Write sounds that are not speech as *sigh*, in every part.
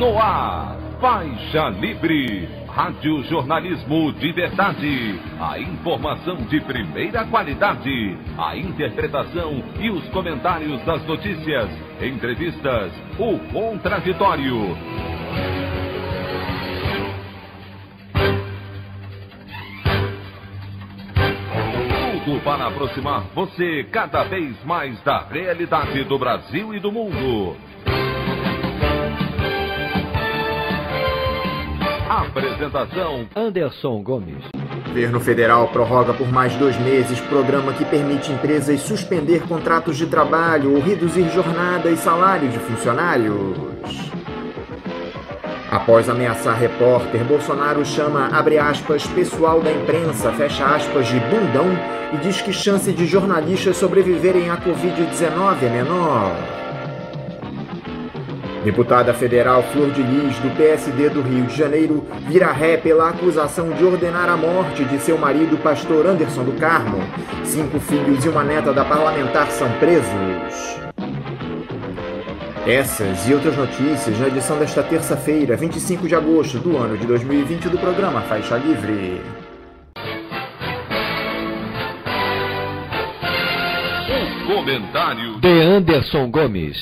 No ar, Faixa Livre. Rádio Jornalismo de Verdade. A informação de primeira qualidade. A interpretação e os comentários das notícias. Entrevistas. O contraditório. Tudo para aproximar você cada vez mais da realidade do Brasil e do mundo. Apresentação: Anderson Gomes. governo federal prorroga por mais dois meses programa que permite empresas suspender contratos de trabalho ou reduzir jornada e salário de funcionários. Após ameaçar repórter, Bolsonaro chama, abre aspas, pessoal da imprensa, fecha aspas, de bundão e diz que chance de jornalistas sobreviverem à Covid-19 é menor. Deputada federal Flor de Lis, do PSD do Rio de Janeiro, vira ré pela acusação de ordenar a morte de seu marido, pastor Anderson do Carmo. Cinco filhos e uma neta da parlamentar são presos. Essas e outras notícias na edição desta terça-feira, 25 de agosto do ano de 2020, do programa Faixa Livre. Um comentário de Anderson Gomes.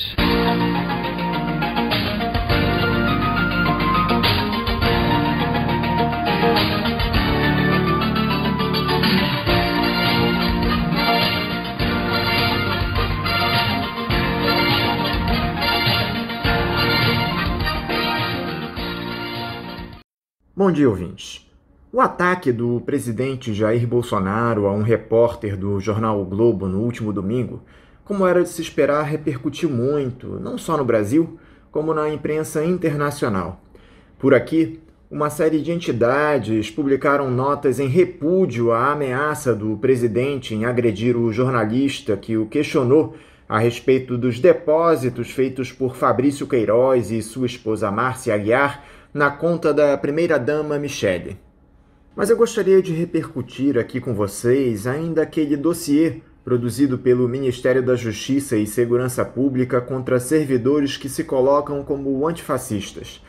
Bom dia, ouvintes. O ataque do presidente Jair Bolsonaro a um repórter do jornal o Globo no último domingo, como era de se esperar, repercutiu muito, não só no Brasil, como na imprensa internacional. Por aqui, uma série de entidades publicaram notas em repúdio à ameaça do presidente em agredir o jornalista que o questionou a respeito dos depósitos feitos por Fabrício Queiroz e sua esposa Márcia Aguiar na conta da primeira-dama Michele. Mas eu gostaria de repercutir aqui com vocês ainda aquele dossiê produzido pelo Ministério da Justiça e Segurança Pública contra servidores que se colocam como antifascistas.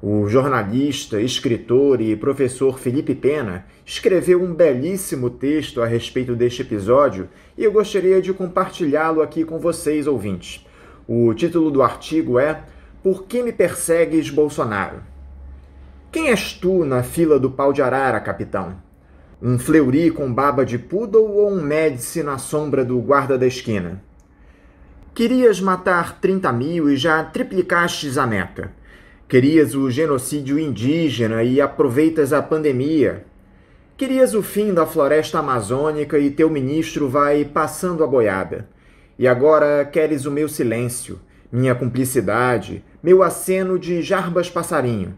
O jornalista, escritor e professor Felipe Pena escreveu um belíssimo texto a respeito deste episódio e eu gostaria de compartilhá-lo aqui com vocês, ouvintes. O título do artigo é Por que me persegues, Bolsonaro? Quem és tu na fila do pau de arara, capitão? Um fleuri com baba de poodle ou um médice na sombra do guarda da esquina? Querias matar 30 mil e já triplicastes a meta. Querias o genocídio indígena e aproveitas a pandemia. Querias o fim da floresta amazônica e teu ministro vai passando a boiada. E agora queres o meu silêncio, minha cumplicidade, meu aceno de jarbas passarinho.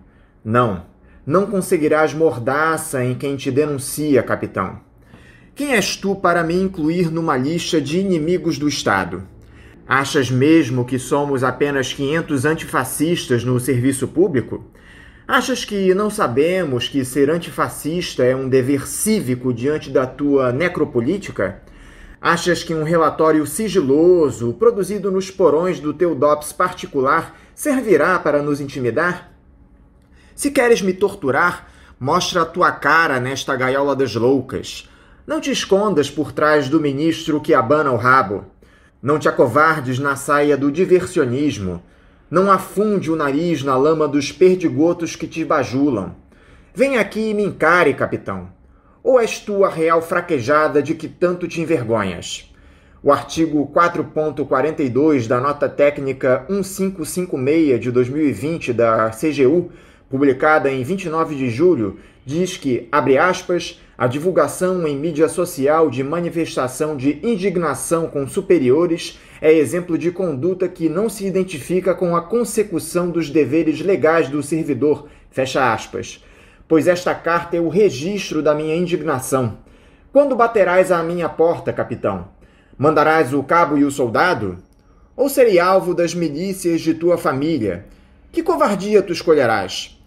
Não, não conseguirás mordaça em quem te denuncia, capitão. Quem és tu para me incluir numa lista de inimigos do Estado? Achas mesmo que somos apenas 500 antifascistas no serviço público? Achas que não sabemos que ser antifascista é um dever cívico diante da tua necropolítica? Achas que um relatório sigiloso, produzido nos porões do teu DOPS particular, servirá para nos intimidar? Se queres me torturar, mostra a tua cara nesta gaiola das loucas. Não te escondas por trás do ministro que abana o rabo. Não te acovardes na saia do diversionismo. Não afunde o nariz na lama dos perdigotos que te bajulam. Vem aqui e me encare, capitão. Ou és tu a real fraquejada de que tanto te envergonhas? O artigo 4.42 da nota técnica 1556 de 2020 da CGU publicada em 29 de julho, diz que, abre aspas, a divulgação em mídia social de manifestação de indignação com superiores é exemplo de conduta que não se identifica com a consecução dos deveres legais do servidor, fecha aspas. Pois esta carta é o registro da minha indignação. Quando baterás à minha porta, capitão? Mandarás o cabo e o soldado? Ou serei alvo das milícias de tua família? Que covardia tu escolherás?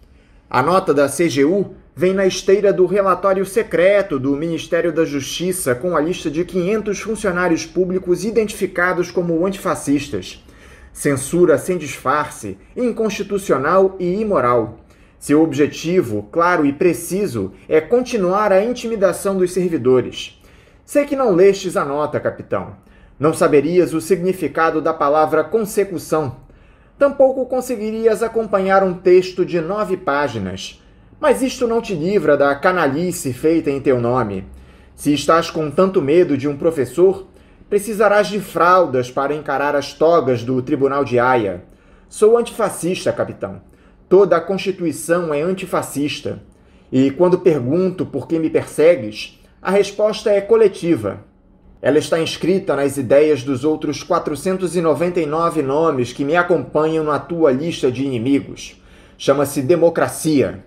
A nota da CGU vem na esteira do relatório secreto do Ministério da Justiça com a lista de 500 funcionários públicos identificados como antifascistas. Censura sem disfarce, inconstitucional e imoral. Seu objetivo, claro e preciso, é continuar a intimidação dos servidores. Sei que não lestes a nota, capitão. Não saberias o significado da palavra consecução Tampouco conseguirias acompanhar um texto de nove páginas. Mas isto não te livra da canalice feita em teu nome. Se estás com tanto medo de um professor, precisarás de fraldas para encarar as togas do Tribunal de Haia. Sou antifascista, capitão. Toda a Constituição é antifascista. E quando pergunto por que me persegues, a resposta é coletiva. Ela está inscrita nas ideias dos outros 499 nomes que me acompanham na tua lista de inimigos. Chama-se democracia.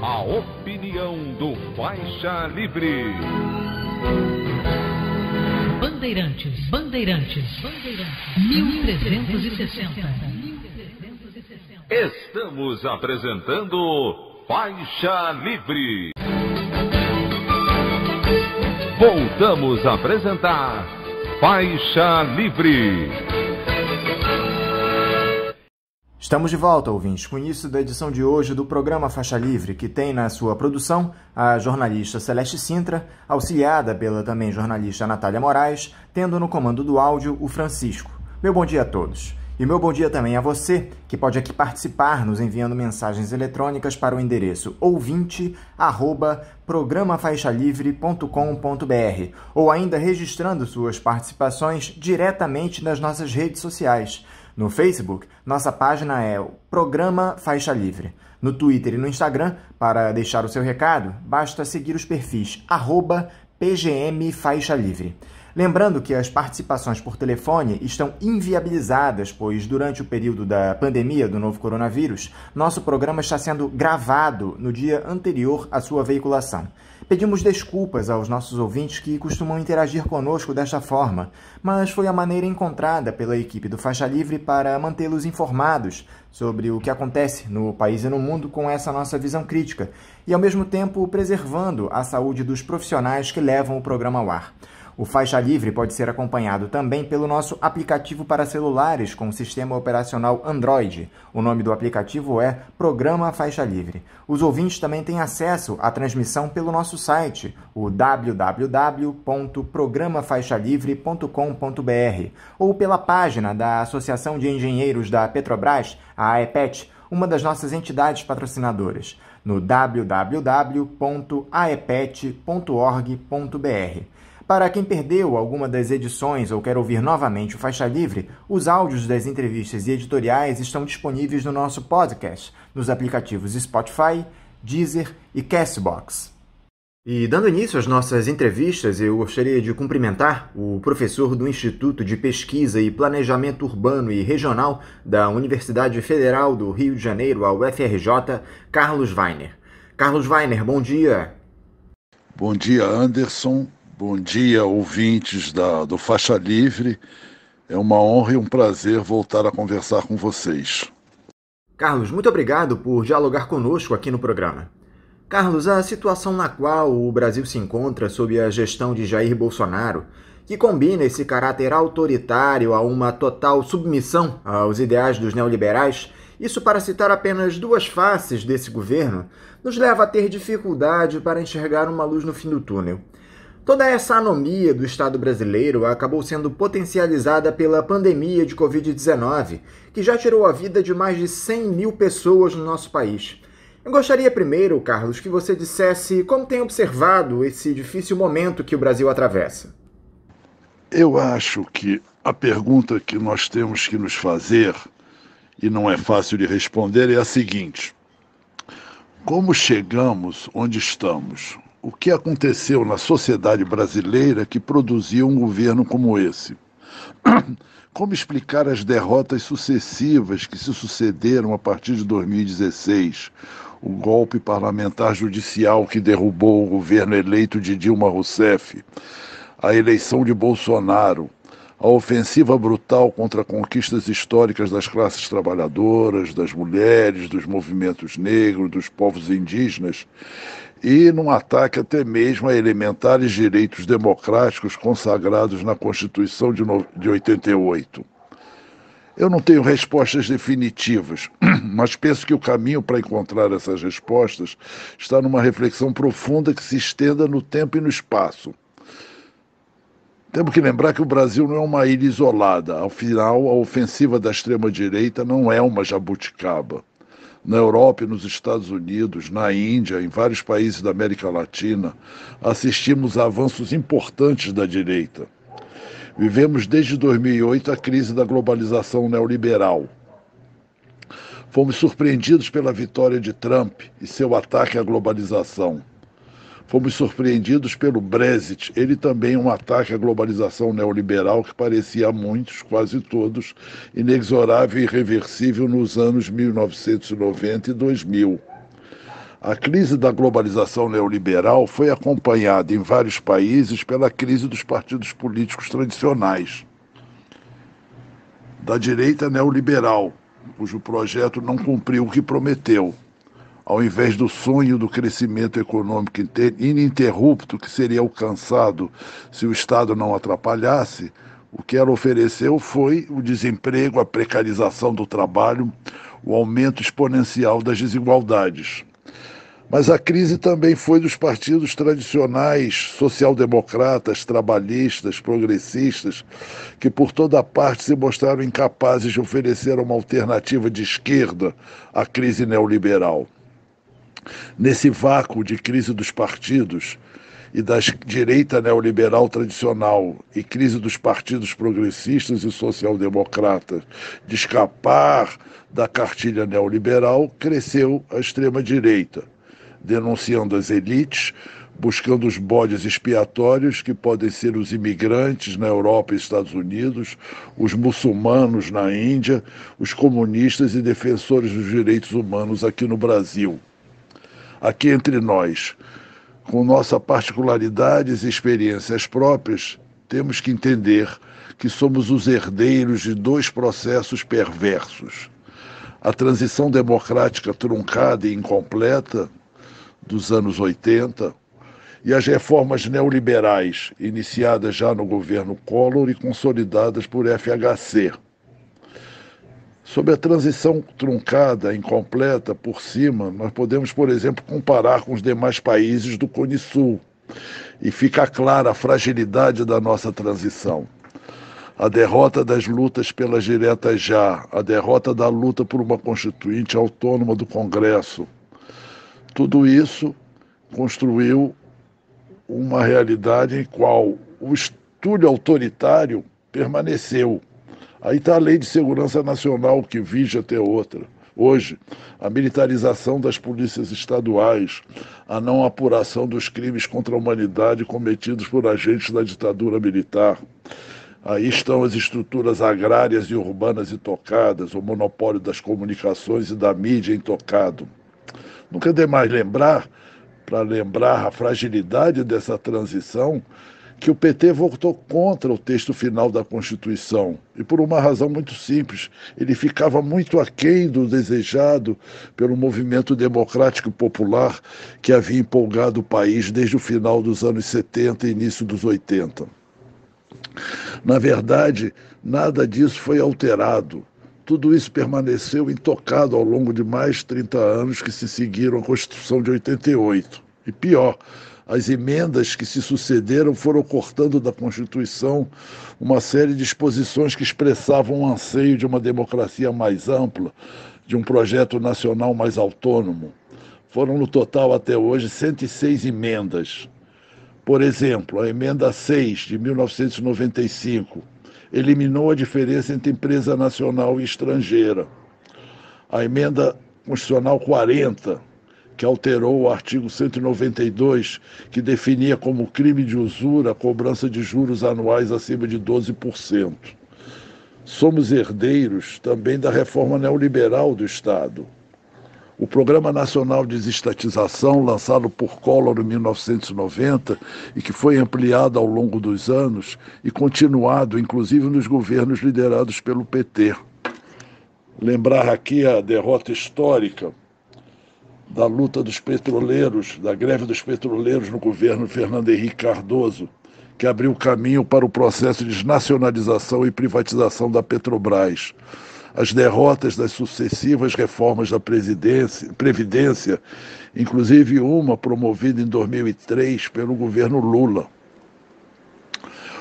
A opinião do Faixa Livre. Bandeirantes, Bandeirantes, Bandeirantes, 1360. Estamos apresentando Faixa Livre voltamos a apresentar Faixa Livre. Estamos de volta, ouvintes, com isso da edição de hoje do programa Faixa Livre, que tem na sua produção a jornalista Celeste Sintra, auxiliada pela também jornalista Natália Moraes, tendo no comando do áudio o Francisco. Meu bom dia a todos. E meu bom dia também a você, que pode aqui participar nos enviando mensagens eletrônicas para o endereço ouvinte@programafaixalivre.com.br ou ainda registrando suas participações diretamente nas nossas redes sociais. No Facebook, nossa página é o Programa Faixa Livre. No Twitter e no Instagram, para deixar o seu recado, basta seguir os perfis arroba PGM Livre. Lembrando que as participações por telefone estão inviabilizadas, pois durante o período da pandemia do novo coronavírus, nosso programa está sendo gravado no dia anterior à sua veiculação. Pedimos desculpas aos nossos ouvintes que costumam interagir conosco desta forma, mas foi a maneira encontrada pela equipe do Faixa Livre para mantê-los informados sobre o que acontece no país e no mundo com essa nossa visão crítica e, ao mesmo tempo, preservando a saúde dos profissionais que levam o programa ao ar. O Faixa Livre pode ser acompanhado também pelo nosso aplicativo para celulares com sistema operacional Android. O nome do aplicativo é Programa Faixa Livre. Os ouvintes também têm acesso à transmissão pelo nosso site, o www.programafaixalivre.com.br, ou pela página da Associação de Engenheiros da Petrobras, a AEPET, uma das nossas entidades patrocinadoras, no www.aepet.org.br. Para quem perdeu alguma das edições ou quer ouvir novamente o Faixa Livre, os áudios das entrevistas e editoriais estão disponíveis no nosso podcast, nos aplicativos Spotify, Deezer e Castbox. E dando início às nossas entrevistas, eu gostaria de cumprimentar o professor do Instituto de Pesquisa e Planejamento Urbano e Regional da Universidade Federal do Rio de Janeiro, a UFRJ, Carlos Weiner. Carlos Weiner, bom dia. Bom dia, Anderson. Bom dia, ouvintes da, do Faixa Livre. É uma honra e um prazer voltar a conversar com vocês. Carlos, muito obrigado por dialogar conosco aqui no programa. Carlos, a situação na qual o Brasil se encontra sob a gestão de Jair Bolsonaro, que combina esse caráter autoritário a uma total submissão aos ideais dos neoliberais, isso para citar apenas duas faces desse governo, nos leva a ter dificuldade para enxergar uma luz no fim do túnel. Toda essa anomia do Estado brasileiro acabou sendo potencializada pela pandemia de Covid-19, que já tirou a vida de mais de 100 mil pessoas no nosso país. Eu gostaria primeiro, Carlos, que você dissesse como tem observado esse difícil momento que o Brasil atravessa. Eu acho que a pergunta que nós temos que nos fazer, e não é fácil de responder, é a seguinte: como chegamos onde estamos? o que aconteceu na sociedade brasileira que produziu um governo como esse. *clears throat* Como explicar as derrotas sucessivas que se sucederam a partir de 2016? O golpe parlamentar judicial que derrubou o governo eleito de Dilma Rousseff, a eleição de Bolsonaro, a ofensiva brutal contra conquistas históricas das classes trabalhadoras, das mulheres, dos movimentos negros, dos povos indígenas, e num ataque até mesmo a elementares direitos democráticos consagrados na Constituição de, 88. Eu não tenho respostas definitivas, *clears throat* mas penso que o caminho para encontrar essas respostas está numa reflexão profunda que se estenda no tempo e no espaço. Temos que lembrar que o Brasil não é uma ilha isolada, afinal, a ofensiva da extrema-direita não é uma jabuticaba na Europa e nos Estados Unidos, na Índia, em vários países da América Latina, assistimos a avanços importantes da direita. Vivemos desde 2008 a crise da globalização neoliberal. Fomos surpreendidos pela vitória de Trump e seu ataque à globalização fomos surpreendidos pelo Brexit, ele também um ataque à globalização neoliberal que parecia a muitos, quase todos, inexorável e irreversível nos anos 1990 e 2000. A crise da globalização neoliberal foi acompanhada em vários países pela crise dos partidos políticos tradicionais. Da direita neoliberal, cujo projeto não cumpriu o que prometeu, ao invés do sonho do crescimento econômico ininterrupto que seria alcançado se o Estado não atrapalhasse, o que ela ofereceu foi o desemprego, a precarização do trabalho, o aumento exponencial das desigualdades. Mas a crise também foi dos partidos tradicionais, social-democratas, trabalhistas, progressistas, que por toda parte se mostraram incapazes de oferecer uma alternativa de esquerda à crise neoliberal nesse vácuo de crise dos partidos e da direita neoliberal tradicional e crise dos partidos progressistas e social-democratas de escapar da cartilha neoliberal, cresceu a extrema-direita, denunciando as elites, buscando os bodes expiatórios que podem ser os imigrantes na Europa e Estados Unidos, os muçulmanos na Índia, os comunistas e defensores dos direitos humanos aqui no Brasil aqui entre nós, com nossas particularidades e experiências próprias, temos que entender que somos os herdeiros de dois processos perversos. A transição democrática truncada e incompleta dos anos 80 e as reformas neoliberais iniciadas já no governo Collor e consolidadas por FHC Sobre a transição truncada, incompleta, por cima, nós podemos, por exemplo, comparar com os demais países do Cone Sul e fica clara a fragilidade da nossa transição. A derrota das lutas pelas diretas já, a derrota da luta por uma constituinte autônoma do Congresso. Tudo isso construiu uma realidade em qual o estúdio autoritário permaneceu. Aí está a Lei de Segurança Nacional, que vige até outra. Hoje, a militarização das polícias estaduais, a não apuração dos crimes contra a humanidade cometidos por agentes da ditadura militar. Aí estão as estruturas agrárias e urbanas intocadas, o monopólio das comunicações e da mídia intocado. Nunca demais lembrar, para lembrar a fragilidade dessa transição, que o PT votou contra o texto final da Constituição, e por uma razão muito simples: ele ficava muito aquém do desejado pelo movimento democrático popular que havia empolgado o país desde o final dos anos 70 e início dos 80. Na verdade, nada disso foi alterado. Tudo isso permaneceu intocado ao longo de mais 30 anos que se seguiram à Constituição de 88. E pior, as emendas que se sucederam foram cortando da Constituição uma série de disposições que expressavam o anseio de uma democracia mais ampla, de um projeto nacional mais autônomo. Foram no total até hoje 106 emendas. Por exemplo, a emenda 6 de 1995 eliminou a diferença entre empresa nacional e estrangeira. A emenda constitucional 40 que alterou o artigo 192, que definia como crime de usura a cobrança de juros anuais acima de 12%. Somos herdeiros também da reforma neoliberal do Estado. O Programa Nacional de Desestatização, lançado por Collor em 1990 e que foi ampliado ao longo dos anos e continuado, inclusive, nos governos liderados pelo PT. Lembrar aqui a derrota histórica da luta dos petroleiros, da greve dos petroleiros no governo Fernando Henrique Cardoso, que abriu caminho para o processo de nacionalização e privatização da Petrobras. As derrotas das sucessivas reformas da Previdência, inclusive uma promovida em 2003 pelo governo Lula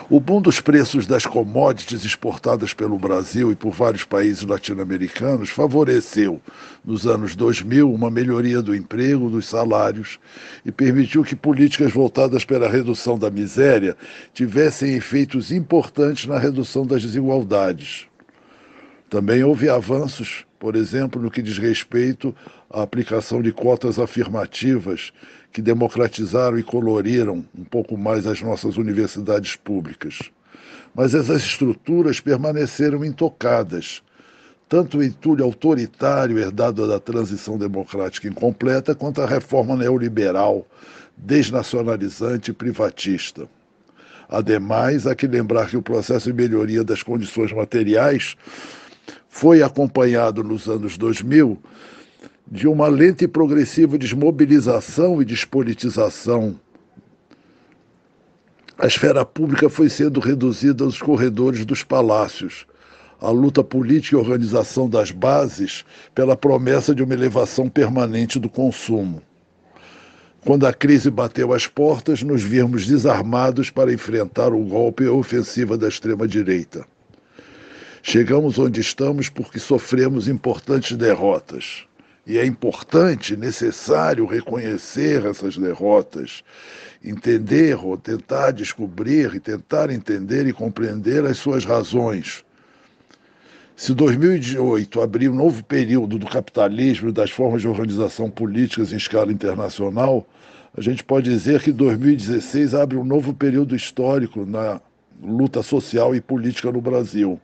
o boom dos preços das commodities exportadas pelo Brasil e por vários países latino-americanos favoreceu, nos anos 2000, uma melhoria do emprego, dos salários e permitiu que políticas voltadas para a redução da miséria tivessem efeitos importantes na redução das desigualdades. Também houve avanços, por exemplo, no que diz respeito à aplicação de cotas afirmativas, que democratizaram e coloriram um pouco mais as nossas universidades públicas. Mas essas estruturas permaneceram intocadas. Tanto o entulho autoritário herdado da transição democrática incompleta, quanto a reforma neoliberal, desnacionalizante e privatista. Ademais, há que lembrar que o processo de melhoria das condições materiais foi acompanhado nos anos 2000 de uma lenta e progressiva desmobilização e despolitização. A esfera pública foi sendo reduzida aos corredores dos palácios. A luta política e organização das bases pela promessa de uma elevação permanente do consumo. Quando a crise bateu as portas, nos vimos desarmados para enfrentar o golpe e a ofensiva da extrema-direita. Chegamos onde estamos porque sofremos importantes derrotas. E é importante, necessário reconhecer essas derrotas, entender ou tentar descobrir e tentar entender e compreender as suas razões. Se 2018 abrir um novo período do capitalismo e das formas de organização políticas em escala internacional, a gente pode dizer que 2016 abre um novo período histórico na luta social e política no Brasil.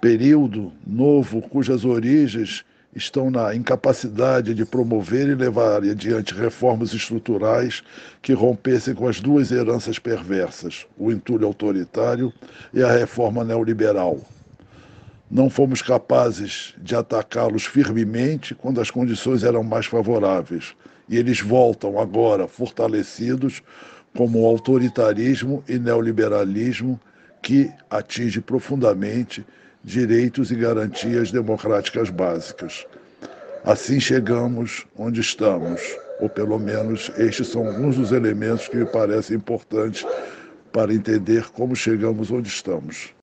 Período novo cujas origens estão na incapacidade de promover e levar adiante reformas estruturais que rompessem com as duas heranças perversas, o entulho autoritário e a reforma neoliberal. Não fomos capazes de atacá-los firmemente quando as condições eram mais favoráveis, e eles voltam agora fortalecidos como o autoritarismo e neoliberalismo que atinge profundamente direitos e garantias democráticas básicas. Assim chegamos onde estamos, ou pelo menos estes são alguns dos elementos que me parecem importantes para entender como chegamos onde estamos.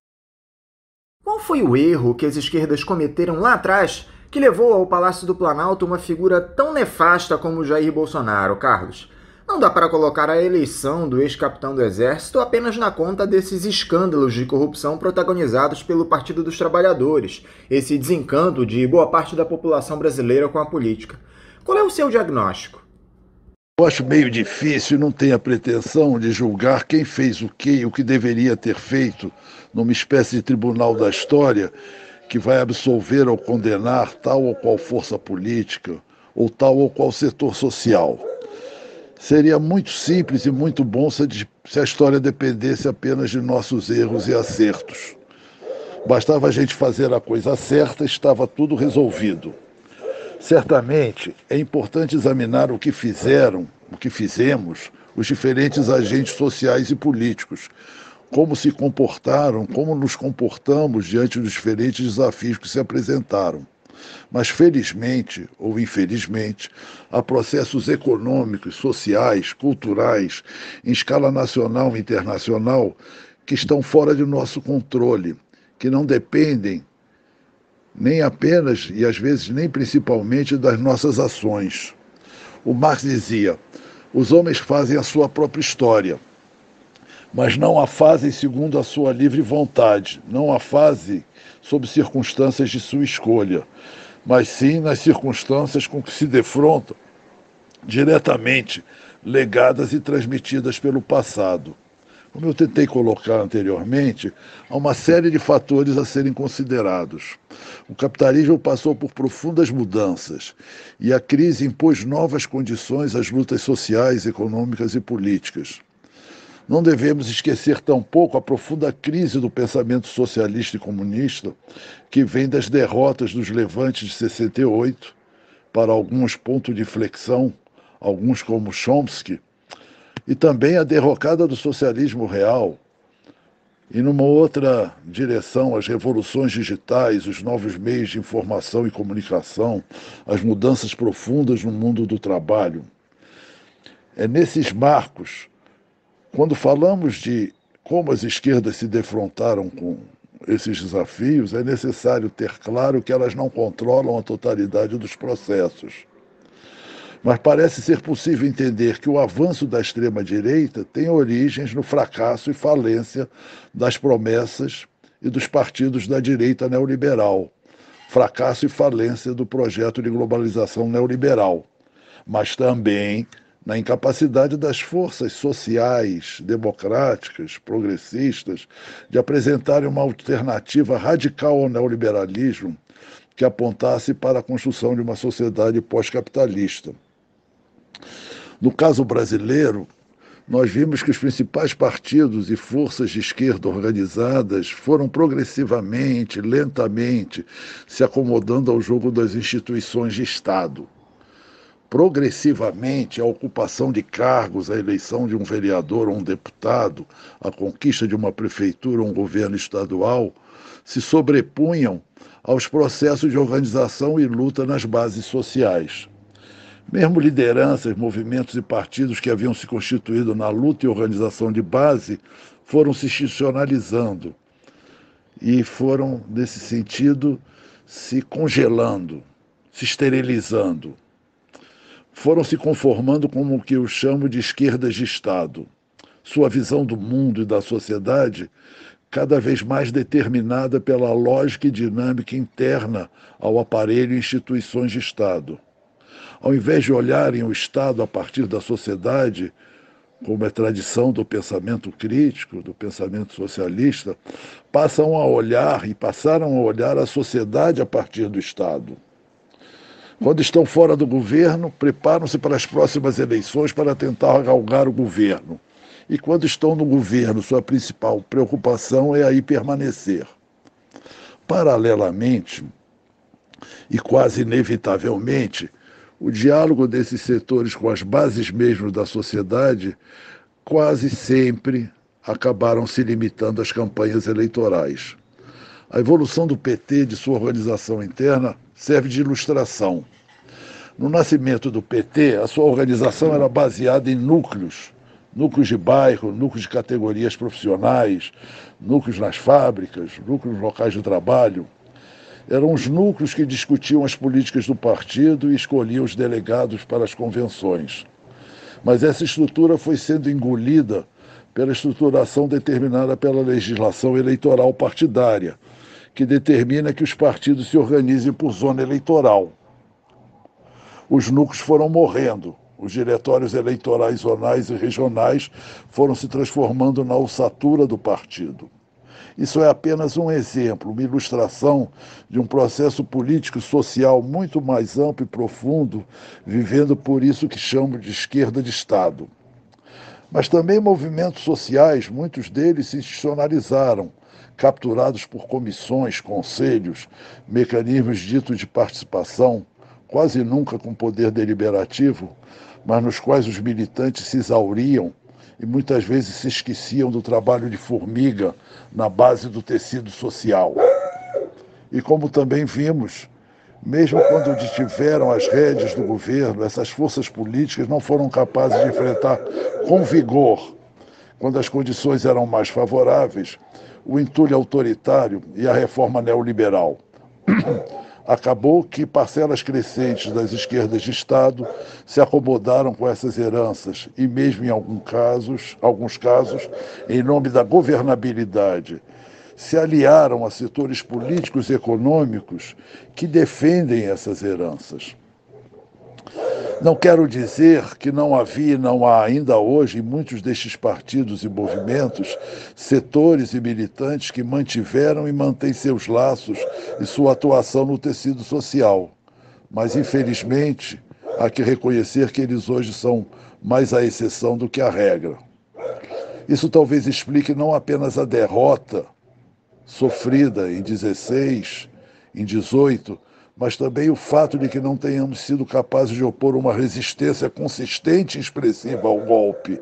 Qual foi o erro que as esquerdas cometeram lá atrás que levou ao Palácio do Planalto uma figura tão nefasta como Jair Bolsonaro, Carlos? Não dá para colocar a eleição do ex-capitão do Exército apenas na conta desses escândalos de corrupção protagonizados pelo Partido dos Trabalhadores, esse desencanto de boa parte da população brasileira com a política. Qual é o seu diagnóstico? Eu acho meio difícil e não tenho a pretensão de julgar quem fez o que e o que deveria ter feito numa espécie de tribunal da história que vai absolver ou condenar tal ou qual força política ou tal ou qual setor social. Seria muito simples e muito bom se a história dependesse apenas de nossos erros e acertos. Bastava a gente fazer a coisa certa, estava tudo resolvido. Certamente é importante examinar o que fizeram, o que fizemos, os diferentes agentes sociais e políticos, como se comportaram, como nos comportamos diante dos diferentes desafios que se apresentaram. Mas, felizmente ou infelizmente, há processos econômicos, sociais, culturais, em escala nacional e internacional, que estão fora de nosso controle, que não dependem nem apenas e às vezes nem principalmente das nossas ações. O Marx dizia: os homens fazem a sua própria história, mas não a fazem segundo a sua livre vontade, não a fazem sob circunstâncias de sua escolha, mas sim nas circunstâncias com que se defrontam diretamente legadas e transmitidas pelo passado. Como eu tentei colocar anteriormente, há uma série de fatores a serem considerados. O capitalismo passou por profundas mudanças e a crise impôs novas condições às lutas sociais, econômicas e políticas. Não devemos esquecer tampouco a profunda crise do pensamento socialista e comunista, que vem das derrotas dos levantes de 68, para alguns pontos de flexão, alguns como Chomsky, e também a derrocada do socialismo real, e numa outra direção, as revoluções digitais, os novos meios de informação e comunicação, as mudanças profundas no mundo do trabalho. É nesses marcos quando falamos de como as esquerdas se defrontaram com esses desafios, é necessário ter claro que elas não controlam a totalidade dos processos. Mas parece ser possível entender que o avanço da extrema-direita tem origens no fracasso e falência das promessas e dos partidos da direita neoliberal, fracasso e falência do projeto de globalização neoliberal, mas também na incapacidade das forças sociais, democráticas, progressistas, de apresentarem uma alternativa radical ao neoliberalismo que apontasse para a construção de uma sociedade pós-capitalista. No caso brasileiro, nós vimos que os principais partidos e forças de esquerda organizadas foram progressivamente, lentamente, se acomodando ao jogo das instituições de Estado progressivamente a ocupação de cargos, a eleição de um vereador ou um deputado, a conquista de uma prefeitura ou um governo estadual, se sobrepunham aos processos de organização e luta nas bases sociais. Mesmo lideranças, movimentos e partidos que haviam se constituído na luta e organização de base foram se institucionalizando e foram, nesse sentido, se congelando, se esterilizando foram se conformando com o que eu chamo de esquerdas de Estado. Sua visão do mundo e da sociedade cada vez mais determinada pela lógica e dinâmica interna ao aparelho e instituições de Estado. Ao invés de olharem o Estado a partir da sociedade, como é tradição do pensamento crítico, do pensamento socialista, passam a olhar e passaram a olhar a sociedade a partir do Estado. Quando estão fora do governo, preparam-se para as próximas eleições para tentar galgar o governo. E quando estão no governo, sua principal preocupação é aí permanecer. Paralelamente, e quase inevitavelmente, o diálogo desses setores com as bases mesmo da sociedade quase sempre acabaram se limitando às campanhas eleitorais. A evolução do PT, de sua organização interna, serve de ilustração. No nascimento do PT, a sua organização era baseada em núcleos, núcleos de bairro, núcleos de categorias profissionais, núcleos nas fábricas, núcleos locais de trabalho. Eram os núcleos que discutiam as políticas do partido e escolhiam os delegados para as convenções. Mas essa estrutura foi sendo engolida pela estruturação determinada pela legislação eleitoral partidária que determina que os partidos se organizem por zona eleitoral. Os núcleos foram morrendo, os diretórios eleitorais zonais e regionais foram se transformando na ossatura do partido. Isso é apenas um exemplo, uma ilustração de um processo político e social muito mais amplo e profundo, vivendo por isso que chamo de esquerda de Estado. Mas também movimentos sociais, muitos deles se institucionalizaram, capturados por comissões, conselhos, mecanismos ditos de participação, quase nunca com poder deliberativo, mas nos quais os militantes se exauriam e muitas vezes se esqueciam do trabalho de formiga na base do tecido social. E como também vimos, mesmo quando detiveram as rédeas do governo, essas forças políticas não foram capazes de enfrentar com vigor, quando as condições eram mais favoráveis, o entulho autoritário e a reforma neoliberal. *clears throat* Acabou que parcelas crescentes das esquerdas de Estado se acomodaram com essas heranças e, mesmo em alguns casos, alguns casos em nome da governabilidade, se aliaram a setores políticos e econômicos que defendem essas heranças. Não quero dizer que não havia e não há ainda hoje em muitos destes partidos e movimentos, setores e militantes que mantiveram e mantêm seus laços e sua atuação no tecido social. Mas, infelizmente, há que reconhecer que eles hoje são mais a exceção do que a regra. Isso talvez explique não apenas a derrota sofrida em 16, em 18, mas também o fato de que não tenhamos sido capazes de opor uma resistência consistente e expressiva ao golpe,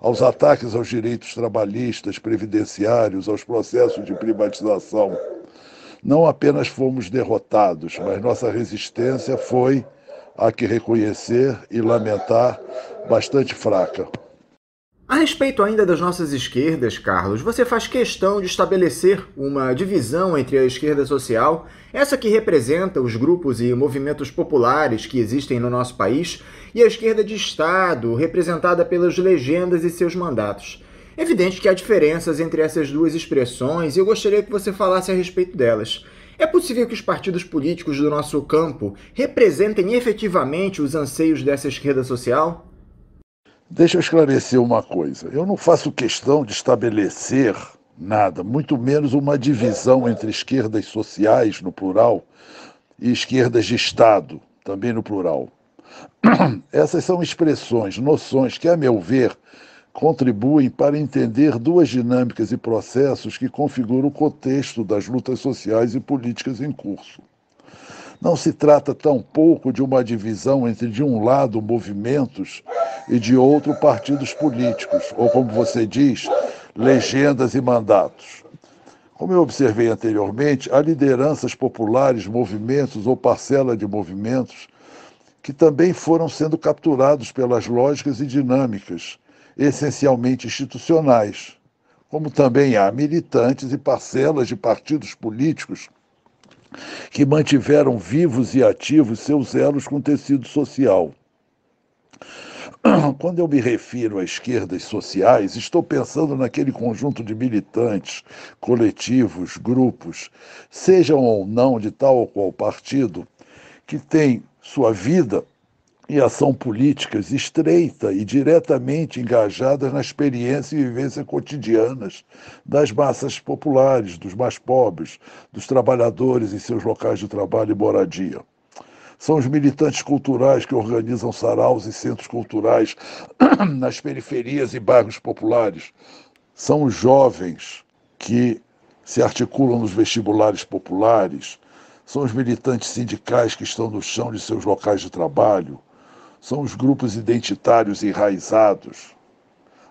aos ataques aos direitos trabalhistas, previdenciários, aos processos de privatização. Não apenas fomos derrotados, mas nossa resistência foi, há que reconhecer e lamentar, bastante fraca. A respeito ainda das nossas esquerdas, Carlos, você faz questão de estabelecer uma divisão entre a esquerda social, essa que representa os grupos e movimentos populares que existem no nosso país, e a esquerda de Estado, representada pelas legendas e seus mandatos. É evidente que há diferenças entre essas duas expressões e eu gostaria que você falasse a respeito delas. É possível que os partidos políticos do nosso campo representem efetivamente os anseios dessa esquerda social? Deixa eu esclarecer uma coisa. Eu não faço questão de estabelecer nada, muito menos uma divisão entre esquerdas sociais, no plural, e esquerdas de Estado, também no plural. *clears throat* Essas são expressões, noções que, a meu ver, contribuem para entender duas dinâmicas e processos que configuram o contexto das lutas sociais e políticas em curso. Não se trata tampouco de uma divisão entre, de um lado, movimentos e, de outro, partidos políticos, ou, como você diz, legendas e mandatos. Como eu observei anteriormente, há lideranças populares, movimentos ou parcela de movimentos que também foram sendo capturados pelas lógicas e dinâmicas, essencialmente institucionais, como também há militantes e parcelas de partidos políticos que mantiveram vivos e ativos seus elos com o tecido social. *clears throat* Quando eu me refiro a esquerdas sociais, estou pensando naquele conjunto de militantes, coletivos, grupos, sejam ou não de tal ou qual partido, que tem sua vida e ação políticas estreita e diretamente engajadas na experiência e vivência cotidianas das massas populares, dos mais pobres, dos trabalhadores em seus locais de trabalho e moradia. São os militantes culturais que organizam saraus e centros culturais *clears throat* nas periferias e bairros populares. São os jovens que se articulam nos vestibulares populares. São os militantes sindicais que estão no chão de seus locais de trabalho são os grupos identitários enraizados.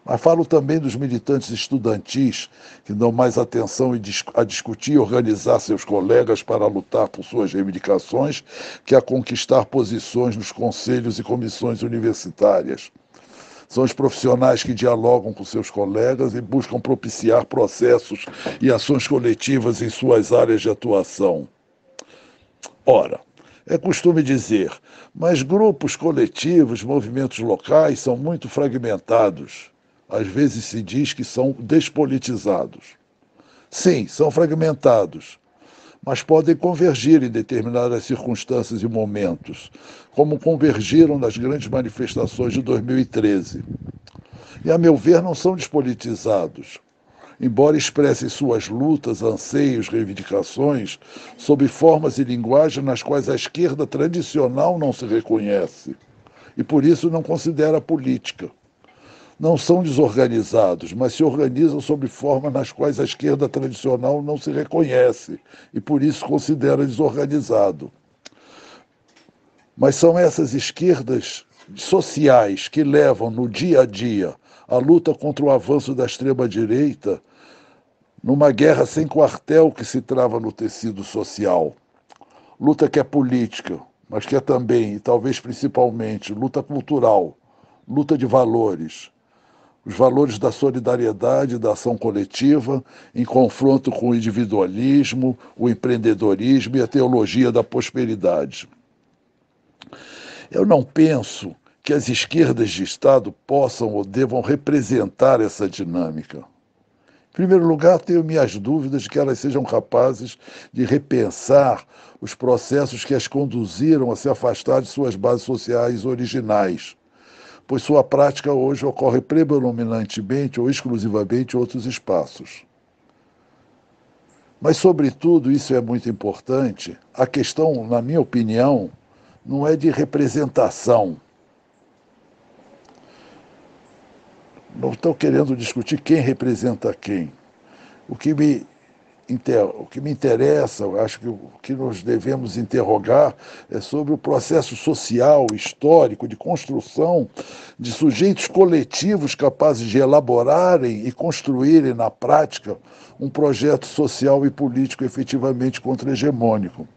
Mas falo também dos militantes estudantis que dão mais atenção a discutir e organizar seus colegas para lutar por suas reivindicações que a conquistar posições nos conselhos e comissões universitárias. São os profissionais que dialogam com seus colegas e buscam propiciar processos e ações coletivas em suas áreas de atuação. Ora, é costume dizer, mas grupos coletivos, movimentos locais são muito fragmentados. Às vezes se diz que são despolitizados. Sim, são fragmentados, mas podem convergir em determinadas circunstâncias e momentos, como convergiram nas grandes manifestações de 2013. E, a meu ver, não são despolitizados, embora expresse suas lutas, anseios, reivindicações, sob formas e linguagem nas quais a esquerda tradicional não se reconhece e por isso não considera política. Não são desorganizados, mas se organizam sob formas nas quais a esquerda tradicional não se reconhece e por isso considera desorganizado. Mas são essas esquerdas sociais que levam no dia a dia a luta contra o avanço da extrema-direita, numa guerra sem quartel que se trava no tecido social. Luta que é política, mas que é também, e talvez principalmente, luta cultural, luta de valores. Os valores da solidariedade, da ação coletiva, em confronto com o individualismo, o empreendedorismo e a teologia da prosperidade. Eu não penso que as esquerdas de Estado possam ou devam representar essa dinâmica. Em primeiro lugar, tenho minhas dúvidas de que elas sejam capazes de repensar os processos que as conduziram a se afastar de suas bases sociais originais, pois sua prática hoje ocorre predominantemente ou exclusivamente em outros espaços. Mas, sobretudo, isso é muito importante, a questão, na minha opinião, não é de representação Não estou querendo discutir quem representa quem. O que me o que me interessa, acho que o que nós devemos interrogar é sobre o processo social, histórico, de construção de sujeitos coletivos capazes de elaborarem e construírem na prática um projeto social e político efetivamente contra-hegemônico.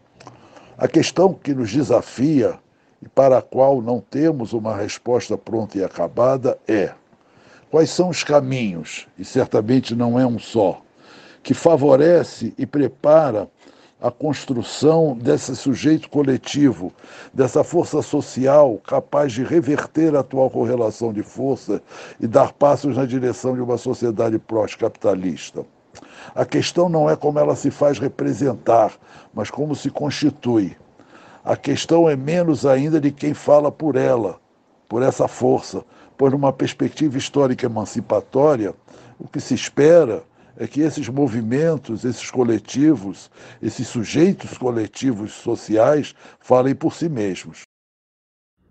A questão que nos desafia e para a qual não temos uma resposta pronta e acabada é Quais são os caminhos, e certamente não é um só, que favorece e prepara a construção desse sujeito coletivo, dessa força social capaz de reverter a atual correlação de força e dar passos na direção de uma sociedade pós-capitalista. A questão não é como ela se faz representar, mas como se constitui. A questão é menos ainda de quem fala por ela, por essa força, pois, numa perspectiva histórica emancipatória, o que se espera é que esses movimentos, esses coletivos, esses sujeitos coletivos sociais falem por si mesmos.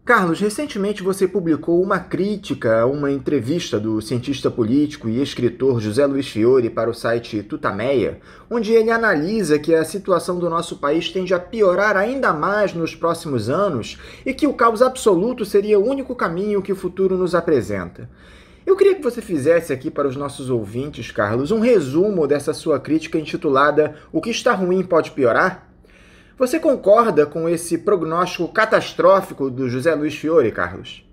Carlos, recentemente você publicou uma crítica a uma entrevista do cientista político e escritor José Luiz Fiore para o site Tutameia, onde ele analisa que a situação do nosso país tende a piorar ainda mais nos próximos anos e que o caos absoluto seria o único caminho que o futuro nos apresenta. Eu queria que você fizesse aqui para os nossos ouvintes, Carlos, um resumo dessa sua crítica intitulada O que está ruim pode piorar? Você concorda com esse prognóstico catastrófico do José Luiz Fiore, Carlos?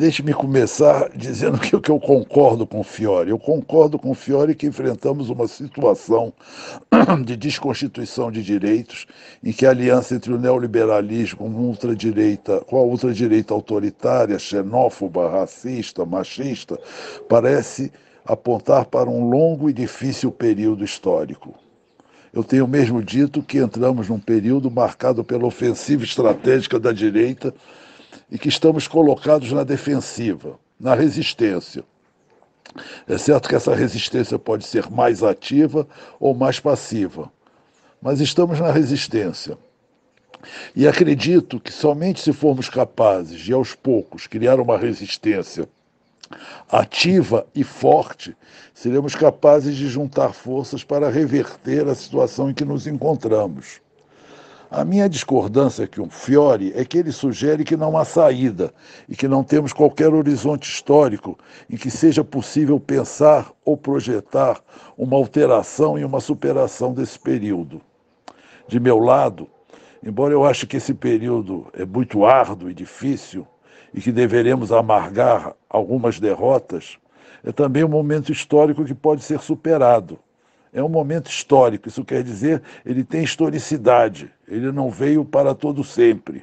Deixe-me começar dizendo que, que eu concordo com o Fiore. Eu concordo com o Fiore que enfrentamos uma situação *clears throat* de desconstituição de direitos, em que a aliança entre o neoliberalismo com, ultradireita, com a ultradireita autoritária, xenófoba, racista, machista, parece apontar para um longo e difícil período histórico. Eu tenho mesmo dito que entramos num período marcado pela ofensiva estratégica da direita e que estamos colocados na defensiva, na resistência. É certo que essa resistência pode ser mais ativa ou mais passiva, mas estamos na resistência. E acredito que somente se formos capazes de, aos poucos, criar uma resistência ativa e forte, seremos capazes de juntar forças para reverter a situação em que nos encontramos. A minha discordância com Fiore é que ele sugere que não há saída e que não temos qualquer horizonte histórico em que seja possível pensar ou projetar uma alteração e uma superação desse período. De meu lado, embora eu ache que esse período é muito árduo e difícil, e que deveremos amargar algumas derrotas, é também um momento histórico que pode ser superado. É um momento histórico, isso quer dizer, ele tem historicidade, ele não veio para todo sempre.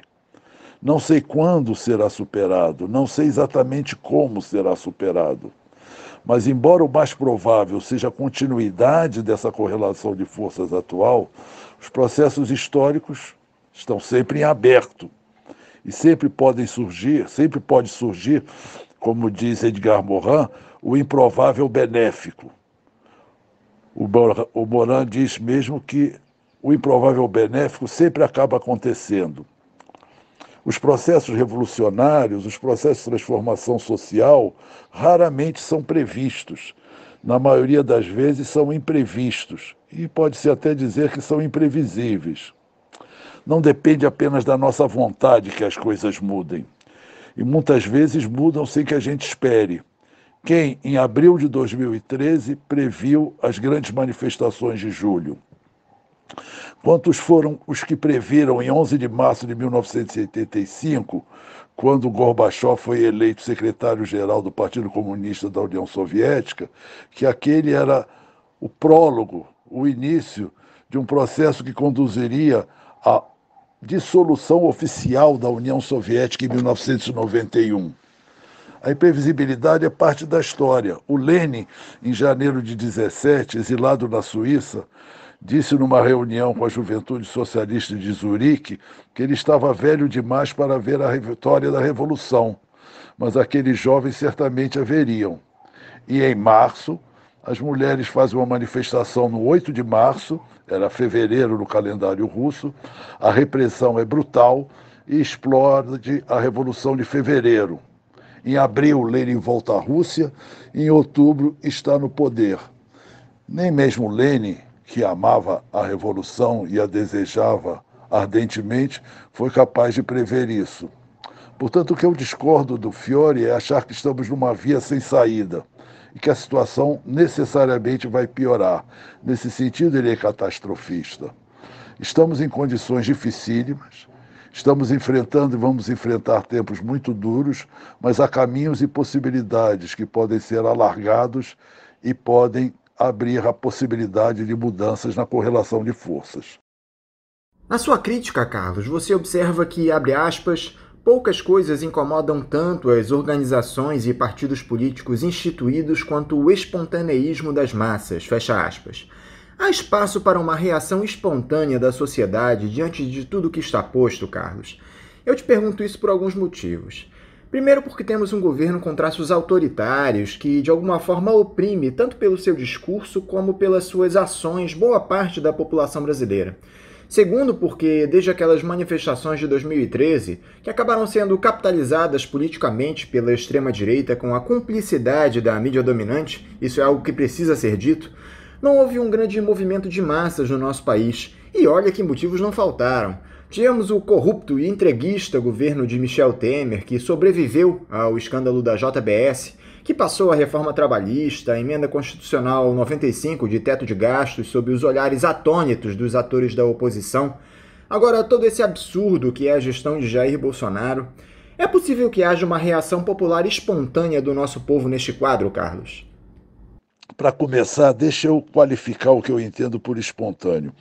Não sei quando será superado, não sei exatamente como será superado. Mas, embora o mais provável seja a continuidade dessa correlação de forças atual, os processos históricos estão sempre em aberto e sempre podem surgir, sempre pode surgir, como diz Edgar Morin, o improvável benéfico. O Morin diz mesmo que o improvável benéfico sempre acaba acontecendo. Os processos revolucionários, os processos de transformação social, raramente são previstos. Na maioria das vezes, são imprevistos. E pode-se até dizer que são imprevisíveis não depende apenas da nossa vontade que as coisas mudem. E muitas vezes mudam sem que a gente espere. Quem, em abril de 2013, previu as grandes manifestações de julho? Quantos foram os que previram em 11 de março de 1985, quando Gorbachev foi eleito secretário-geral do Partido Comunista da União Soviética, que aquele era o prólogo, o início de um processo que conduziria a dissolução oficial da União Soviética em 1991. A imprevisibilidade é parte da história. O Lenin, em janeiro de 17, exilado na Suíça, disse numa reunião com a juventude socialista de Zurique que ele estava velho demais para ver a vitória da revolução, mas aqueles jovens certamente a veriam. E em março, as mulheres fazem uma manifestação no 8 de março era fevereiro no calendário russo, a repressão é brutal e explode a Revolução de Fevereiro. Em abril, Lenin volta à Rússia, em outubro, está no poder. Nem mesmo Lenin, que amava a revolução e a desejava ardentemente, foi capaz de prever isso. Portanto, o que eu discordo do Fiore é achar que estamos numa via sem saída e que a situação necessariamente vai piorar. Nesse sentido, ele é catastrofista. Estamos em condições dificílimas, estamos enfrentando e vamos enfrentar tempos muito duros, mas há caminhos e possibilidades que podem ser alargados e podem abrir a possibilidade de mudanças na correlação de forças. Na sua crítica, Carlos, você observa que, abre aspas, Poucas coisas incomodam tanto as organizações e partidos políticos instituídos quanto o espontaneísmo das massas. Fecha aspas. Há espaço para uma reação espontânea da sociedade diante de tudo que está posto, Carlos. Eu te pergunto isso por alguns motivos. Primeiro, porque temos um governo com traços autoritários que, de alguma forma, oprime, tanto pelo seu discurso como pelas suas ações, boa parte da população brasileira. Segundo, porque desde aquelas manifestações de 2013, que acabaram sendo capitalizadas politicamente pela extrema-direita com a cumplicidade da mídia dominante, isso é algo que precisa ser dito, não houve um grande movimento de massas no nosso país. E olha que motivos não faltaram. tínhamos o corrupto e entreguista governo de Michel Temer, que sobreviveu ao escândalo da JBS que passou a reforma trabalhista, a emenda constitucional 95 de teto de gastos sob os olhares atônitos dos atores da oposição, agora todo esse absurdo que é a gestão de Jair Bolsonaro, é possível que haja uma reação popular espontânea do nosso povo neste quadro, Carlos? Para começar, deixa eu qualificar o que eu entendo por espontâneo.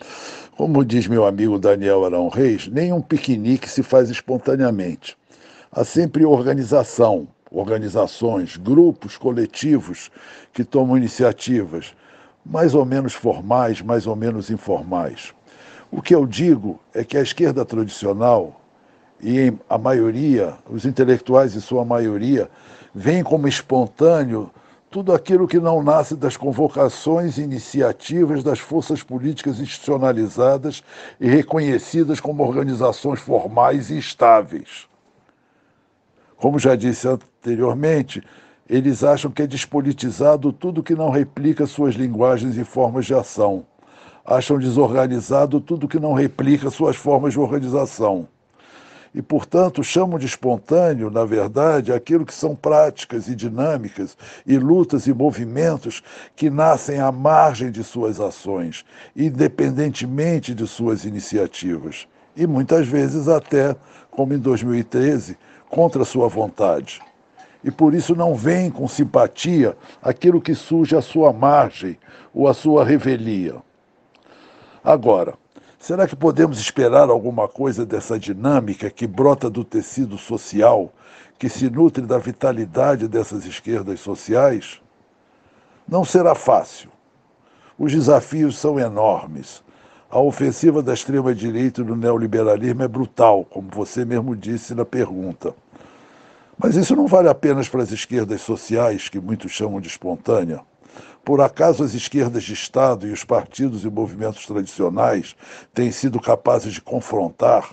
Como diz meu amigo Daniel Arão Reis, nenhum piquenique se faz espontaneamente. Há sempre organização, organizações, grupos coletivos que tomam iniciativas, mais ou menos formais, mais ou menos informais. O que eu digo é que a esquerda tradicional, e a maioria, os intelectuais em sua maioria, veem como espontâneo tudo aquilo que não nasce das convocações e iniciativas das forças políticas institucionalizadas e reconhecidas como organizações formais e estáveis. Como já disse anteriormente, eles acham que é despolitizado tudo que não replica suas linguagens e formas de ação. Acham desorganizado tudo que não replica suas formas de organização. E, portanto, chamam de espontâneo, na verdade, aquilo que são práticas e dinâmicas e lutas e movimentos que nascem à margem de suas ações, independentemente de suas iniciativas. E muitas vezes, até, como em 2013, contra sua vontade. E por isso não vem com simpatia aquilo que surge à sua margem ou à sua revelia. Agora, será que podemos esperar alguma coisa dessa dinâmica que brota do tecido social, que se nutre da vitalidade dessas esquerdas sociais? Não será fácil. Os desafios são enormes. A ofensiva da extrema-direita do neoliberalismo é brutal, como você mesmo disse na pergunta. Mas isso não vale apenas para as esquerdas sociais, que muitos chamam de espontânea. Por acaso as esquerdas de Estado e os partidos e movimentos tradicionais têm sido capazes de confrontar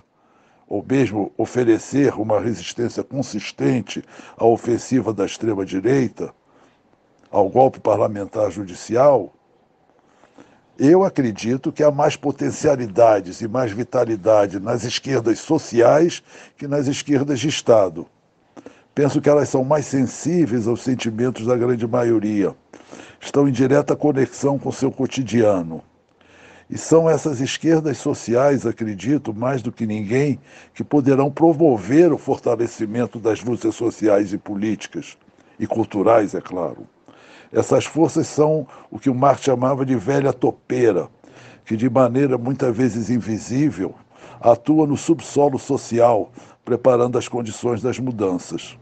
ou mesmo oferecer uma resistência consistente à ofensiva da extrema-direita, ao golpe parlamentar judicial? Eu acredito que há mais potencialidades e mais vitalidade nas esquerdas sociais que nas esquerdas de Estado. Penso que elas são mais sensíveis aos sentimentos da grande maioria, estão em direta conexão com seu cotidiano. E são essas esquerdas sociais, acredito, mais do que ninguém, que poderão promover o fortalecimento das lutas sociais e políticas, e culturais, é claro. Essas forças são o que o Marx chamava de velha topeira, que de maneira muitas vezes invisível atua no subsolo social, preparando as condições das mudanças.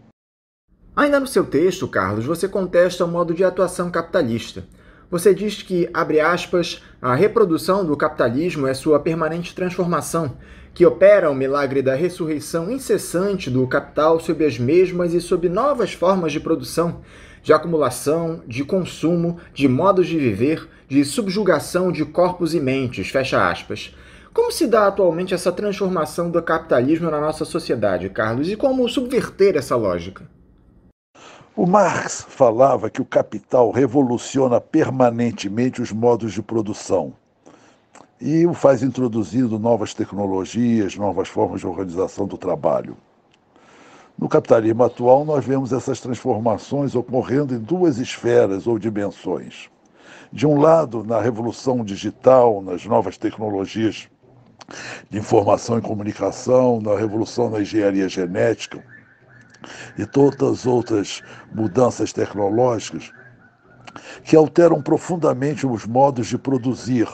Ainda no seu texto, Carlos, você contesta o modo de atuação capitalista. Você diz que, abre aspas, a reprodução do capitalismo é sua permanente transformação, que opera o milagre da ressurreição incessante do capital sob as mesmas e sob novas formas de produção, de acumulação, de consumo, de modos de viver, de subjugação de corpos e mentes, fecha aspas. Como se dá atualmente essa transformação do capitalismo na nossa sociedade, Carlos, e como subverter essa lógica? O Marx falava que o capital revoluciona permanentemente os modos de produção e o faz introduzindo novas tecnologias, novas formas de organização do trabalho. No capitalismo atual, nós vemos essas transformações ocorrendo em duas esferas ou dimensões. De um lado, na revolução digital, nas novas tecnologias de informação e comunicação, na revolução na engenharia genética, e todas as outras mudanças tecnológicas que alteram profundamente os modos de produzir,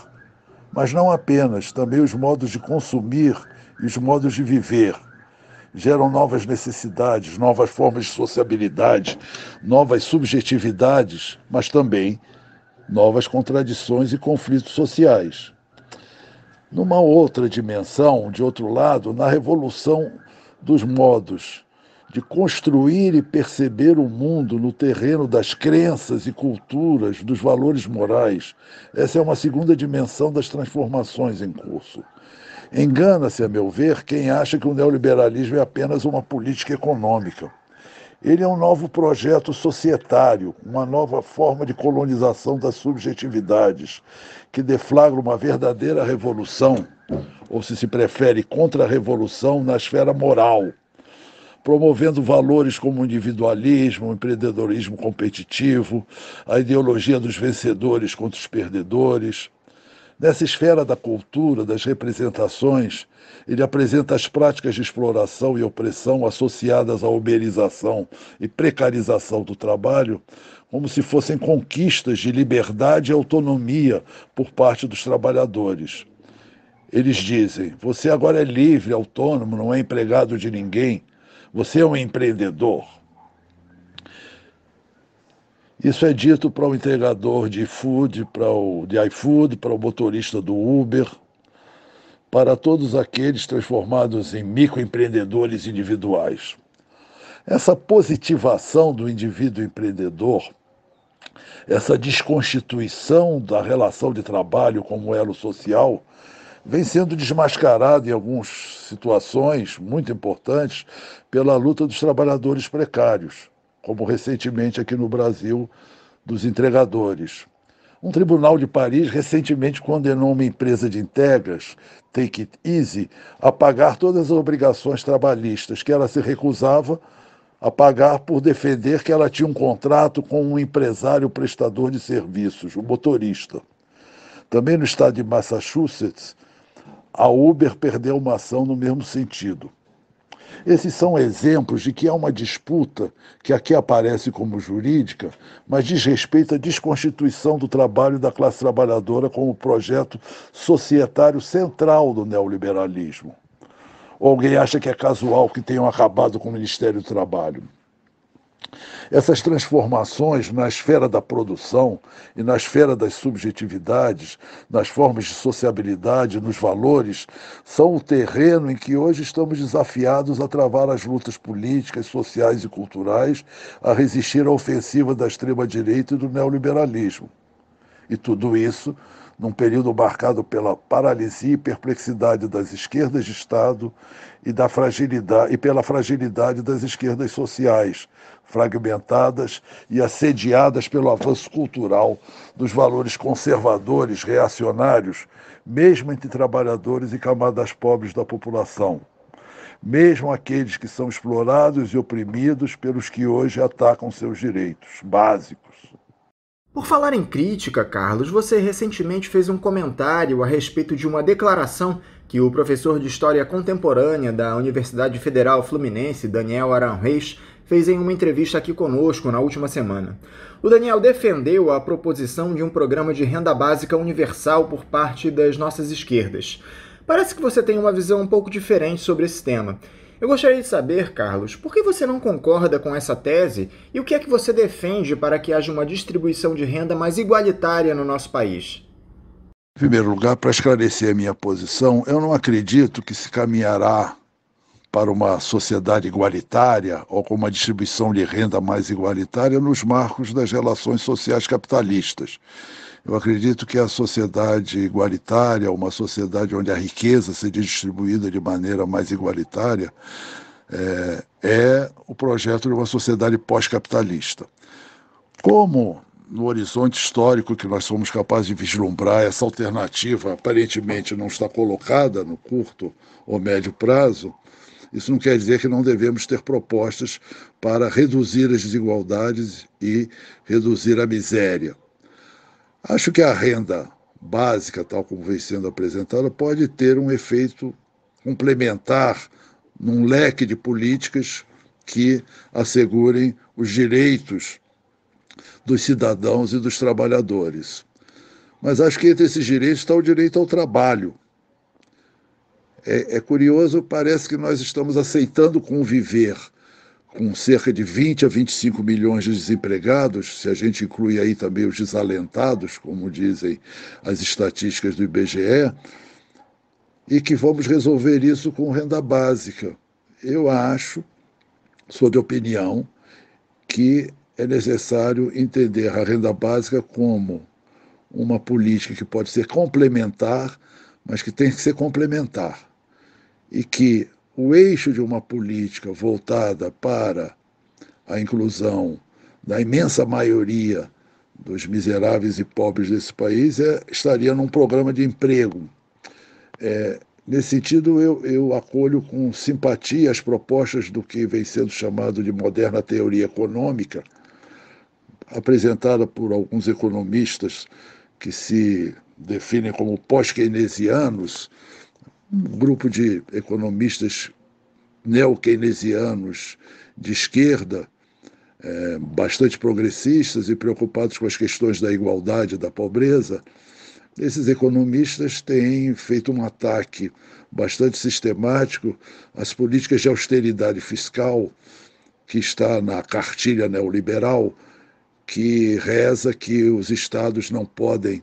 mas não apenas, também os modos de consumir e os modos de viver. Geram novas necessidades, novas formas de sociabilidade, novas subjetividades, mas também novas contradições e conflitos sociais. Numa outra dimensão, de outro lado, na revolução dos modos de construir e perceber o mundo no terreno das crenças e culturas, dos valores morais. Essa é uma segunda dimensão das transformações em curso. Engana-se, a meu ver, quem acha que o neoliberalismo é apenas uma política econômica. Ele é um novo projeto societário, uma nova forma de colonização das subjetividades, que deflagra uma verdadeira revolução, ou se se prefere, contra-revolução na esfera moral promovendo valores como individualismo, empreendedorismo competitivo, a ideologia dos vencedores contra os perdedores. Nessa esfera da cultura, das representações, ele apresenta as práticas de exploração e opressão associadas à uberização e precarização do trabalho como se fossem conquistas de liberdade e autonomia por parte dos trabalhadores. Eles dizem: você agora é livre, autônomo, não é empregado de ninguém. Você é um empreendedor. Isso é dito para o entregador de food, para o de iFood, para o motorista do Uber, para todos aqueles transformados em microempreendedores individuais. Essa positivação do indivíduo empreendedor, essa desconstituição da relação de trabalho como elo social, vem sendo desmascarada em algumas situações muito importantes pela luta dos trabalhadores precários, como recentemente aqui no Brasil, dos entregadores. Um tribunal de Paris recentemente condenou uma empresa de entregas, Take It Easy, a pagar todas as obrigações trabalhistas que ela se recusava a pagar por defender que ela tinha um contrato com um empresário prestador de serviços, o um motorista. Também no estado de Massachusetts, a Uber perdeu uma ação no mesmo sentido. Esses são exemplos de que há uma disputa que aqui aparece como jurídica, mas diz respeito à desconstituição do trabalho da classe trabalhadora como projeto societário central do neoliberalismo. Ou alguém acha que é casual que tenham acabado com o Ministério do Trabalho? Essas transformações na esfera da produção e na esfera das subjetividades, nas formas de sociabilidade, nos valores, são o terreno em que hoje estamos desafiados a travar as lutas políticas, sociais e culturais, a resistir à ofensiva da extrema-direita e do neoliberalismo. E tudo isso num período marcado pela paralisia e perplexidade das esquerdas de Estado e, da fragilidade, e pela fragilidade das esquerdas sociais, fragmentadas e assediadas pelo avanço cultural dos valores conservadores, reacionários, mesmo entre trabalhadores e camadas pobres da população. Mesmo aqueles que são explorados e oprimidos pelos que hoje atacam seus direitos básicos. Por falar em crítica, Carlos, você recentemente fez um comentário a respeito de uma declaração que o professor de História Contemporânea da Universidade Federal Fluminense, Daniel Aran Reis, fez em uma entrevista aqui conosco na última semana. O Daniel defendeu a proposição de um programa de renda básica universal por parte das nossas esquerdas. Parece que você tem uma visão um pouco diferente sobre esse tema. Eu gostaria de saber, Carlos, por que você não concorda com essa tese e o que é que você defende para que haja uma distribuição de renda mais igualitária no nosso país? Em primeiro lugar, para esclarecer a minha posição, eu não acredito que se caminhará para uma sociedade igualitária ou com uma distribuição de renda mais igualitária nos marcos das relações sociais capitalistas. Eu acredito que a sociedade igualitária, uma sociedade onde a riqueza seja distribuída de maneira mais igualitária, é, é o projeto de uma sociedade pós-capitalista. Como no horizonte histórico que nós somos capazes de vislumbrar, essa alternativa aparentemente não está colocada no curto ou médio prazo, isso não quer dizer que não devemos ter propostas para reduzir as desigualdades e reduzir a miséria. Acho que a renda básica, tal como vem sendo apresentada, pode ter um efeito complementar num leque de políticas que assegurem os direitos dos cidadãos e dos trabalhadores. Mas acho que entre esses direitos está o direito ao trabalho, é, é curioso, parece que nós estamos aceitando conviver com cerca de 20 a 25 milhões de desempregados, se a gente inclui aí também os desalentados, como dizem as estatísticas do IBGE, e que vamos resolver isso com renda básica. Eu acho, sou de opinião, que é necessário entender a renda básica como uma política que pode ser complementar, mas que tem que ser complementar e que o eixo de uma política voltada para a inclusão da imensa maioria dos miseráveis e pobres desse país é, estaria num programa de emprego. É, nesse sentido, eu, eu acolho com simpatia as propostas do que vem sendo chamado de moderna teoria econômica, apresentada por alguns economistas que se definem como pós-keynesianos, um grupo de economistas neo-keynesianos de esquerda, é, bastante progressistas e preocupados com as questões da igualdade, da pobreza, esses economistas têm feito um ataque bastante sistemático às políticas de austeridade fiscal que está na cartilha neoliberal, que reza que os estados não podem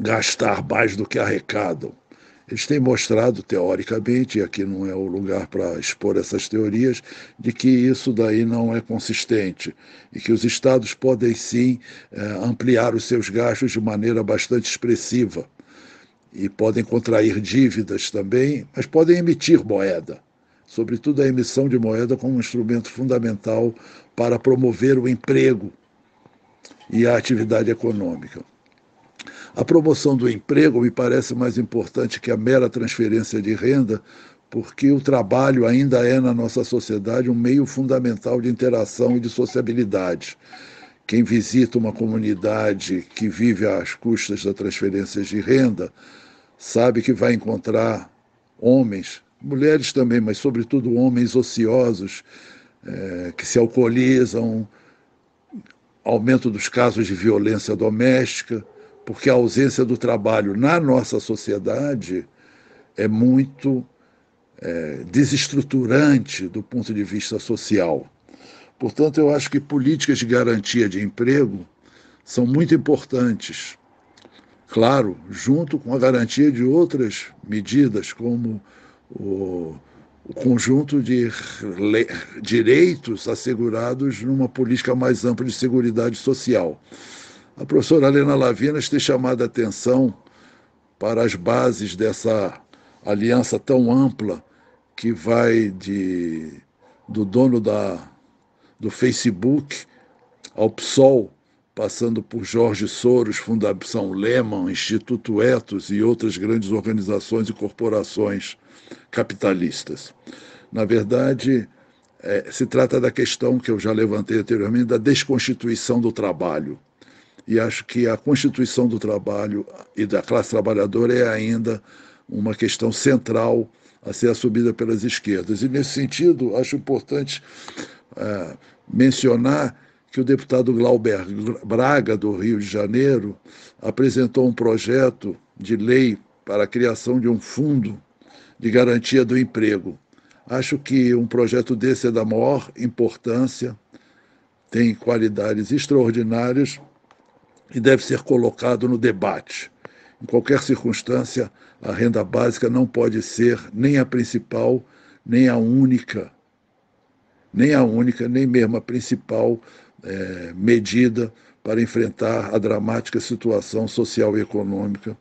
gastar mais do que arrecadam eles têm mostrado teoricamente, e aqui não é o lugar para expor essas teorias, de que isso daí não é consistente e que os estados podem sim é, ampliar os seus gastos de maneira bastante expressiva e podem contrair dívidas também, mas podem emitir moeda, sobretudo a emissão de moeda como um instrumento fundamental para promover o emprego e a atividade econômica. A promoção do emprego me parece mais importante que a mera transferência de renda, porque o trabalho ainda é na nossa sociedade um meio fundamental de interação e de sociabilidade. Quem visita uma comunidade que vive às custas das transferências de renda sabe que vai encontrar homens, mulheres também, mas sobretudo homens ociosos, é, que se alcoolizam, aumento dos casos de violência doméstica porque a ausência do trabalho na nossa sociedade é muito é, desestruturante do ponto de vista social. Portanto, eu acho que políticas de garantia de emprego são muito importantes. Claro, junto com a garantia de outras medidas, como o, o conjunto de direitos assegurados numa política mais ampla de segurança social. A professora Helena Lavinas tem chamado a atenção para as bases dessa aliança tão ampla que vai de, do dono da, do Facebook ao PSOL, passando por Jorge Soros, Fundação Lehman, Instituto Etos e outras grandes organizações e corporações capitalistas. Na verdade, é, se trata da questão que eu já levantei anteriormente, da desconstituição do trabalho e acho que a constituição do trabalho e da classe trabalhadora é ainda uma questão central a ser assumida pelas esquerdas. E, nesse sentido, acho importante é, mencionar que o deputado Glauber Braga, do Rio de Janeiro, apresentou um projeto de lei para a criação de um fundo de garantia do emprego. Acho que um projeto desse é da maior importância, tem qualidades extraordinárias e deve ser colocado no debate. Em qualquer circunstância, a renda básica não pode ser nem a principal, nem a única, nem a única, nem mesmo a principal é, medida para enfrentar a dramática situação social e econômica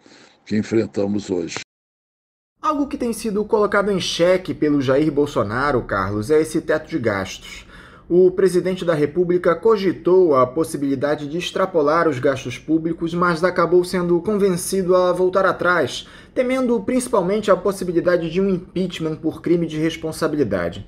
que enfrentamos hoje. Algo que tem sido colocado em xeque pelo Jair Bolsonaro, Carlos, é esse teto de gastos o presidente da República cogitou a possibilidade de extrapolar os gastos públicos, mas acabou sendo convencido a voltar atrás, temendo principalmente a possibilidade de um impeachment por crime de responsabilidade.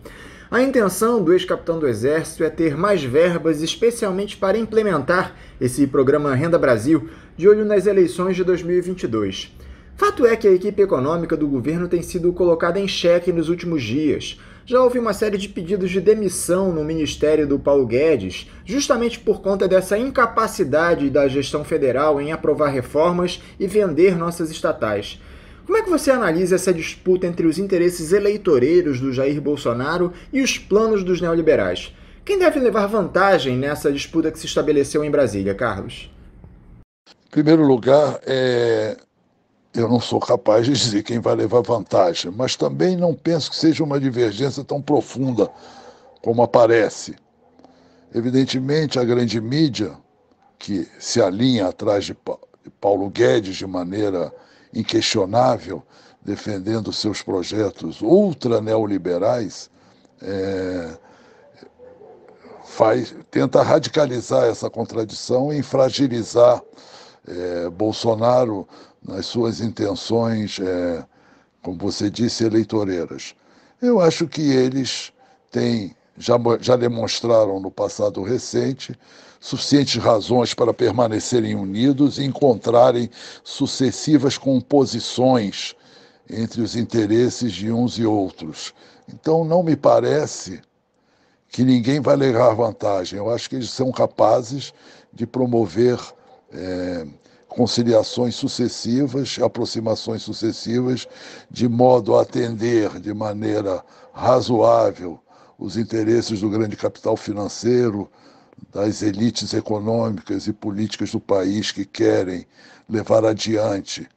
A intenção do ex-capitão do Exército é ter mais verbas, especialmente para implementar esse programa Renda Brasil, de olho nas eleições de 2022. Fato é que a equipe econômica do governo tem sido colocada em xeque nos últimos dias. Já houve uma série de pedidos de demissão no ministério do Paulo Guedes, justamente por conta dessa incapacidade da gestão federal em aprovar reformas e vender nossas estatais. Como é que você analisa essa disputa entre os interesses eleitoreiros do Jair Bolsonaro e os planos dos neoliberais? Quem deve levar vantagem nessa disputa que se estabeleceu em Brasília, Carlos? Em primeiro lugar, é, eu não sou capaz de dizer quem vai levar vantagem, mas também não penso que seja uma divergência tão profunda como aparece. Evidentemente, a grande mídia, que se alinha atrás de Paulo Guedes de maneira inquestionável, defendendo seus projetos ultra neoliberais, é, faz, tenta radicalizar essa contradição e fragilizar é, Bolsonaro nas suas intenções, é, como você disse, eleitoreiras. Eu acho que eles têm, já, já demonstraram no passado recente, suficientes razões para permanecerem unidos e encontrarem sucessivas composições entre os interesses de uns e outros. Então, não me parece que ninguém vai levar vantagem. Eu acho que eles são capazes de promover é, conciliações sucessivas, aproximações sucessivas, de modo a atender de maneira razoável os interesses do grande capital financeiro, das elites econômicas e políticas do país que querem levar adiante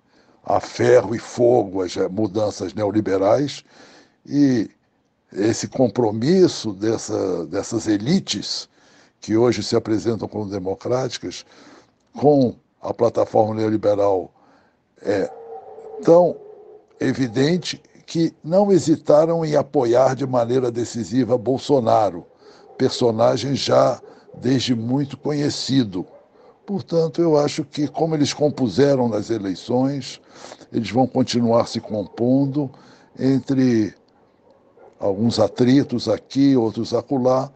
a ferro e fogo as mudanças neoliberais e esse compromisso dessa, dessas elites que hoje se apresentam como democráticas com a plataforma neoliberal é tão evidente que não hesitaram em apoiar de maneira decisiva Bolsonaro, personagem já desde muito conhecido. Portanto, eu acho que, como eles compuseram nas eleições, eles vão continuar se compondo entre alguns atritos aqui, outros acolá,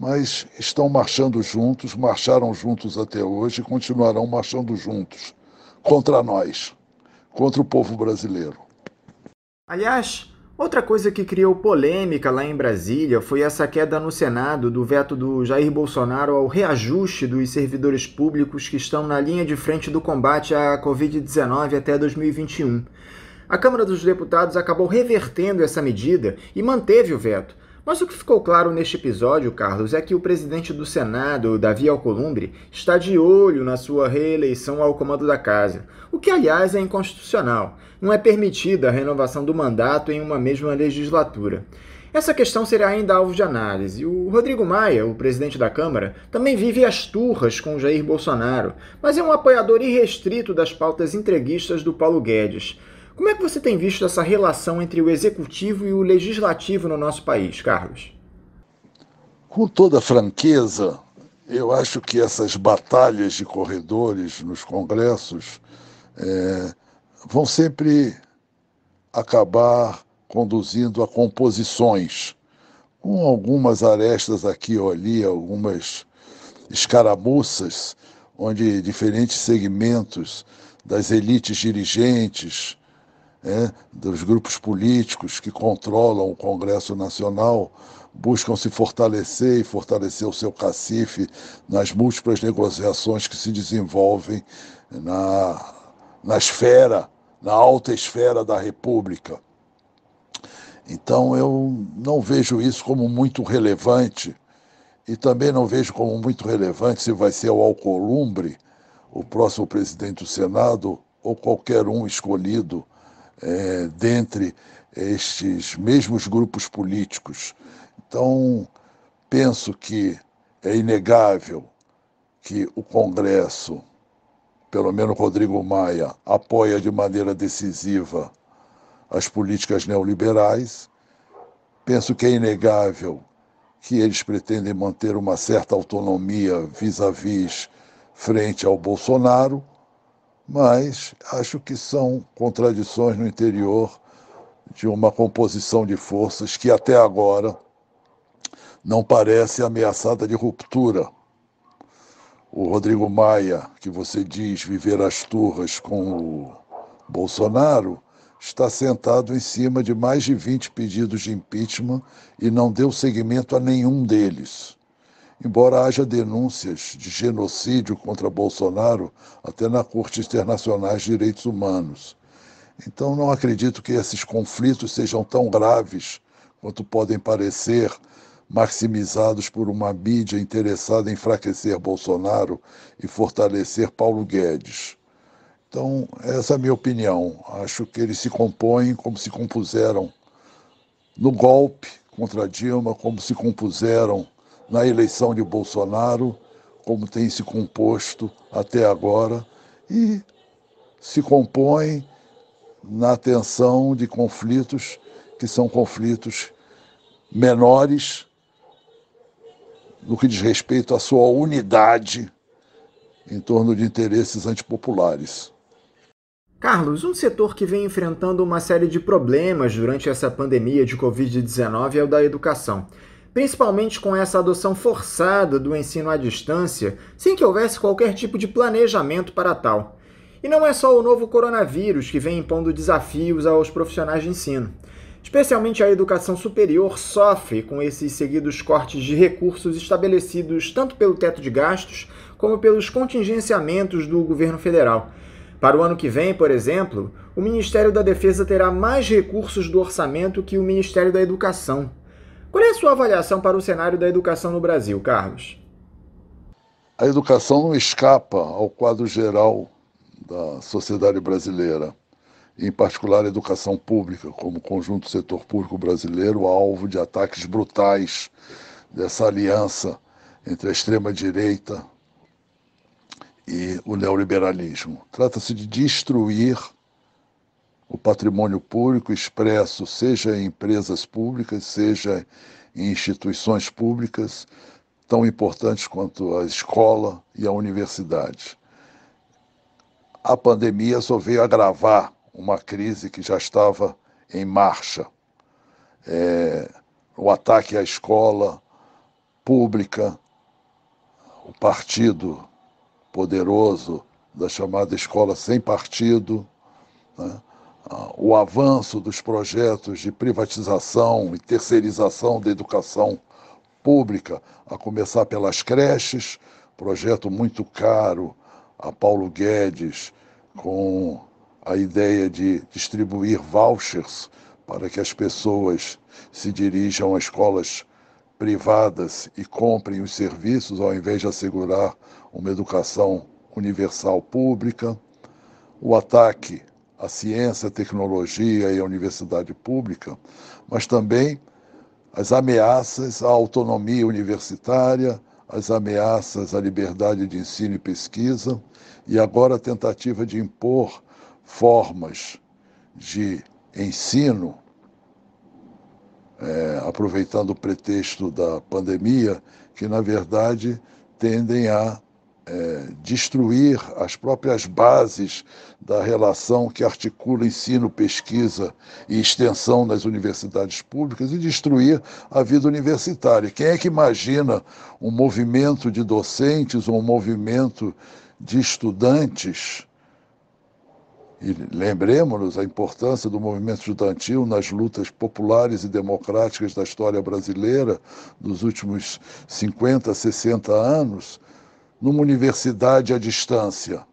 mas estão marchando juntos, marcharam juntos até hoje e continuarão marchando juntos contra nós, contra o povo brasileiro. Aliás, outra coisa que criou polêmica lá em Brasília foi essa queda no Senado do veto do Jair Bolsonaro ao reajuste dos servidores públicos que estão na linha de frente do combate à Covid-19 até 2021. A Câmara dos Deputados acabou revertendo essa medida e manteve o veto, mas o que ficou claro neste episódio, Carlos, é que o presidente do Senado, Davi Alcolumbre, está de olho na sua reeleição ao comando da casa, o que, aliás, é inconstitucional. Não é permitida a renovação do mandato em uma mesma legislatura. Essa questão será ainda alvo de análise. O Rodrigo Maia, o presidente da Câmara, também vive as turras com Jair Bolsonaro, mas é um apoiador irrestrito das pautas entreguistas do Paulo Guedes. Como é que você tem visto essa relação entre o executivo e o legislativo no nosso país, Carlos? Com toda franqueza, eu acho que essas batalhas de corredores nos congressos é, vão sempre acabar conduzindo a composições, com algumas arestas aqui ou ali, algumas escaramuças, onde diferentes segmentos das elites dirigentes, é, dos grupos políticos que controlam o Congresso Nacional, buscam se fortalecer e fortalecer o seu cacife nas múltiplas negociações que se desenvolvem na, na esfera, na alta esfera da República. Então eu não vejo isso como muito relevante e também não vejo como muito relevante se vai ser o Alcolumbre, o próximo presidente do Senado, ou qualquer um escolhido é, dentre estes mesmos grupos políticos. Então, penso que é inegável que o Congresso, pelo menos Rodrigo Maia, apoia de maneira decisiva as políticas neoliberais. Penso que é inegável que eles pretendem manter uma certa autonomia vis-à-vis -vis frente ao Bolsonaro mas acho que são contradições no interior de uma composição de forças que até agora não parece ameaçada de ruptura. O Rodrigo Maia, que você diz viver as turras com o Bolsonaro, está sentado em cima de mais de 20 pedidos de impeachment e não deu seguimento a nenhum deles. Embora haja denúncias de genocídio contra Bolsonaro até na Corte Internacional de Direitos Humanos. Então, não acredito que esses conflitos sejam tão graves quanto podem parecer, maximizados por uma mídia interessada em enfraquecer Bolsonaro e fortalecer Paulo Guedes. Então, essa é a minha opinião. Acho que eles se compõem como se compuseram no golpe contra Dilma, como se compuseram na eleição de Bolsonaro, como tem se composto até agora, e se compõe na atenção de conflitos que são conflitos menores no que diz respeito à sua unidade em torno de interesses antipopulares. Carlos, um setor que vem enfrentando uma série de problemas durante essa pandemia de Covid-19 é o da educação principalmente com essa adoção forçada do ensino à distância, sem que houvesse qualquer tipo de planejamento para tal. E não é só o novo coronavírus que vem impondo desafios aos profissionais de ensino. Especialmente a educação superior sofre com esses seguidos cortes de recursos estabelecidos tanto pelo teto de gastos como pelos contingenciamentos do governo federal. Para o ano que vem, por exemplo, o Ministério da Defesa terá mais recursos do orçamento que o Ministério da Educação. Qual é a sua avaliação para o cenário da educação no Brasil, Carlos? A educação não escapa ao quadro geral da sociedade brasileira, em particular a educação pública, como conjunto do setor público brasileiro, alvo de ataques brutais dessa aliança entre a extrema-direita e o neoliberalismo. Trata-se de destruir o patrimônio público expresso, seja em empresas públicas, seja em instituições públicas, tão importantes quanto a escola e a universidade. A pandemia só veio agravar uma crise que já estava em marcha. É, o ataque à escola pública, o partido poderoso da chamada escola sem partido, né? o avanço dos projetos de privatização e terceirização da educação pública, a começar pelas creches, projeto muito caro a Paulo Guedes, com a ideia de distribuir vouchers para que as pessoas se dirijam a escolas privadas e comprem os serviços ao invés de assegurar uma educação universal pública. O ataque a ciência, a tecnologia e a universidade pública, mas também as ameaças à autonomia universitária, as ameaças à liberdade de ensino e pesquisa, e agora a tentativa de impor formas de ensino, é, aproveitando o pretexto da pandemia, que na verdade tendem a é, destruir as próprias bases da relação que articula ensino, pesquisa e extensão nas universidades públicas e destruir a vida universitária. Quem é que imagina um movimento de docentes ou um movimento de estudantes? E lembremos-nos a importância do movimento estudantil nas lutas populares e democráticas da história brasileira dos últimos 50, 60 anos numa universidade à distância.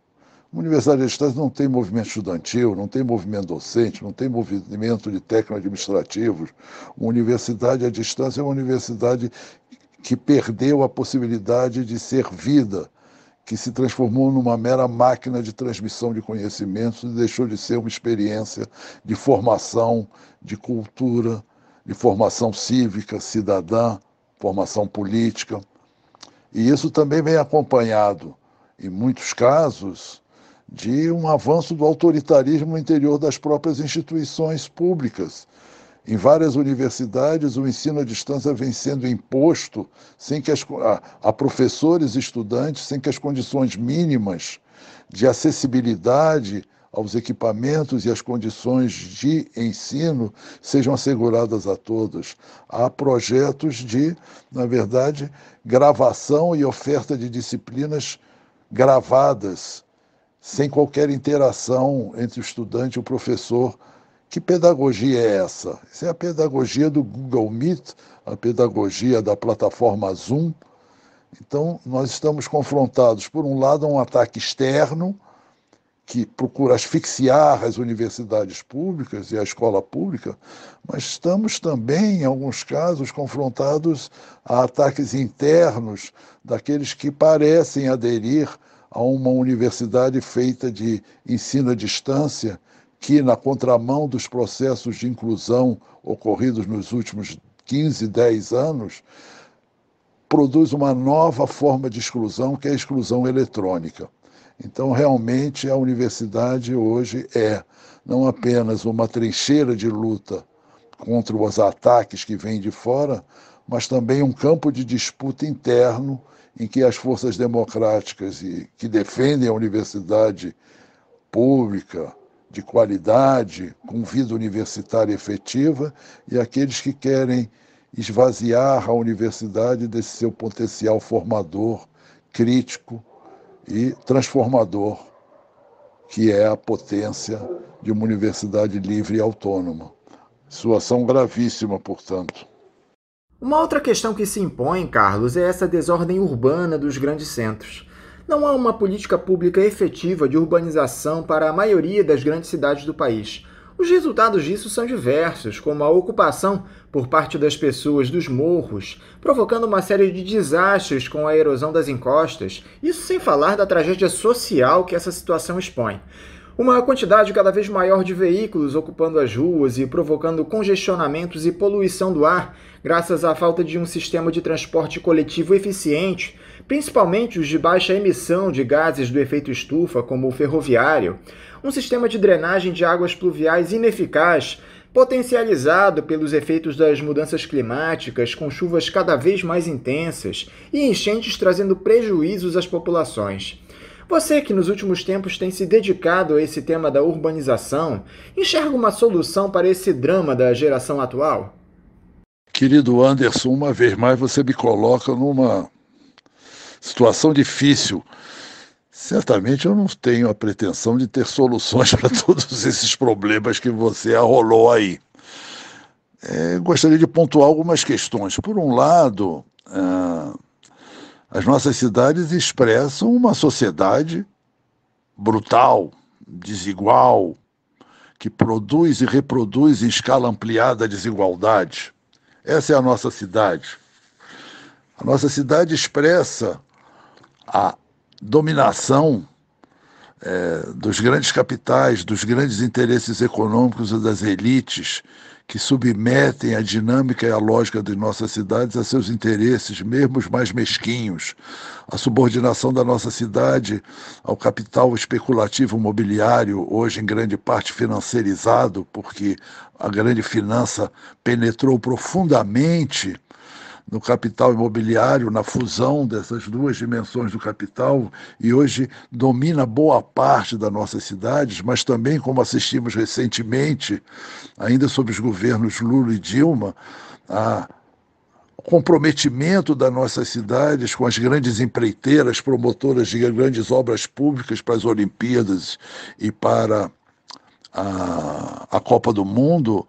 Uma universidade à distância não tem movimento estudantil, não tem movimento docente, não tem movimento de técnicos administrativos. Uma universidade à distância é uma universidade que perdeu a possibilidade de ser vida, que se transformou numa mera máquina de transmissão de conhecimentos e deixou de ser uma experiência de formação, de cultura, de formação cívica, cidadã, formação política. E isso também vem acompanhado, em muitos casos, de um avanço do autoritarismo no interior das próprias instituições públicas. Em várias universidades, o ensino à distância vem sendo imposto sem que as, a, a professores e estudantes sem que as condições mínimas de acessibilidade aos equipamentos e às condições de ensino sejam asseguradas a todos. Há projetos de, na verdade, gravação e oferta de disciplinas gravadas, sem qualquer interação entre o estudante e o professor. Que pedagogia é essa? Isso é a pedagogia do Google Meet, a pedagogia da plataforma Zoom. Então, nós estamos confrontados, por um lado, a um ataque externo, que procura asfixiar as universidades públicas e a escola pública, mas estamos também, em alguns casos, confrontados a ataques internos daqueles que parecem aderir a uma universidade feita de ensino à distância, que, na contramão dos processos de inclusão ocorridos nos últimos 15, 10 anos, produz uma nova forma de exclusão, que é a exclusão eletrônica. Então, realmente, a universidade hoje é não apenas uma trincheira de luta contra os ataques que vêm de fora, mas também um campo de disputa interno em que as forças democráticas e que defendem a universidade pública de qualidade, com vida universitária efetiva, e aqueles que querem esvaziar a universidade desse seu potencial formador, crítico e transformador, que é a potência de uma universidade livre e autônoma. Situação gravíssima, portanto. Uma outra questão que se impõe, Carlos, é essa desordem urbana dos grandes centros. Não há uma política pública efetiva de urbanização para a maioria das grandes cidades do país. Os resultados disso são diversos, como a ocupação por parte das pessoas dos morros, provocando uma série de desastres com a erosão das encostas, isso sem falar da tragédia social que essa situação expõe. Uma quantidade cada vez maior de veículos ocupando as ruas e provocando congestionamentos e poluição do ar, graças à falta de um sistema de transporte coletivo eficiente, principalmente os de baixa emissão de gases do efeito estufa, como o ferroviário um sistema de drenagem de águas pluviais ineficaz, potencializado pelos efeitos das mudanças climáticas, com chuvas cada vez mais intensas e enchentes trazendo prejuízos às populações. Você que nos últimos tempos tem se dedicado a esse tema da urbanização, enxerga uma solução para esse drama da geração atual? Querido Anderson, uma vez mais você me coloca numa situação difícil Certamente eu não tenho a pretensão de ter soluções *laughs* para todos esses problemas que você arrolou aí. É, gostaria de pontuar algumas questões. Por um lado, ah, as nossas cidades expressam uma sociedade brutal, desigual, que produz e reproduz em escala ampliada a desigualdade. Essa é a nossa cidade. A nossa cidade expressa a dominação é, dos grandes capitais, dos grandes interesses econômicos e das elites que submetem a dinâmica e a lógica de nossas cidades a seus interesses, mesmo os mais mesquinhos. A subordinação da nossa cidade ao capital especulativo imobiliário, hoje em grande parte financiarizado, porque a grande finança penetrou profundamente no capital imobiliário, na fusão dessas duas dimensões do capital, e hoje domina boa parte das nossas cidades, mas também, como assistimos recentemente, ainda sob os governos Lula e Dilma, a comprometimento das nossas cidades com as grandes empreiteiras, promotoras de grandes obras públicas para as Olimpíadas e para a, a Copa do Mundo,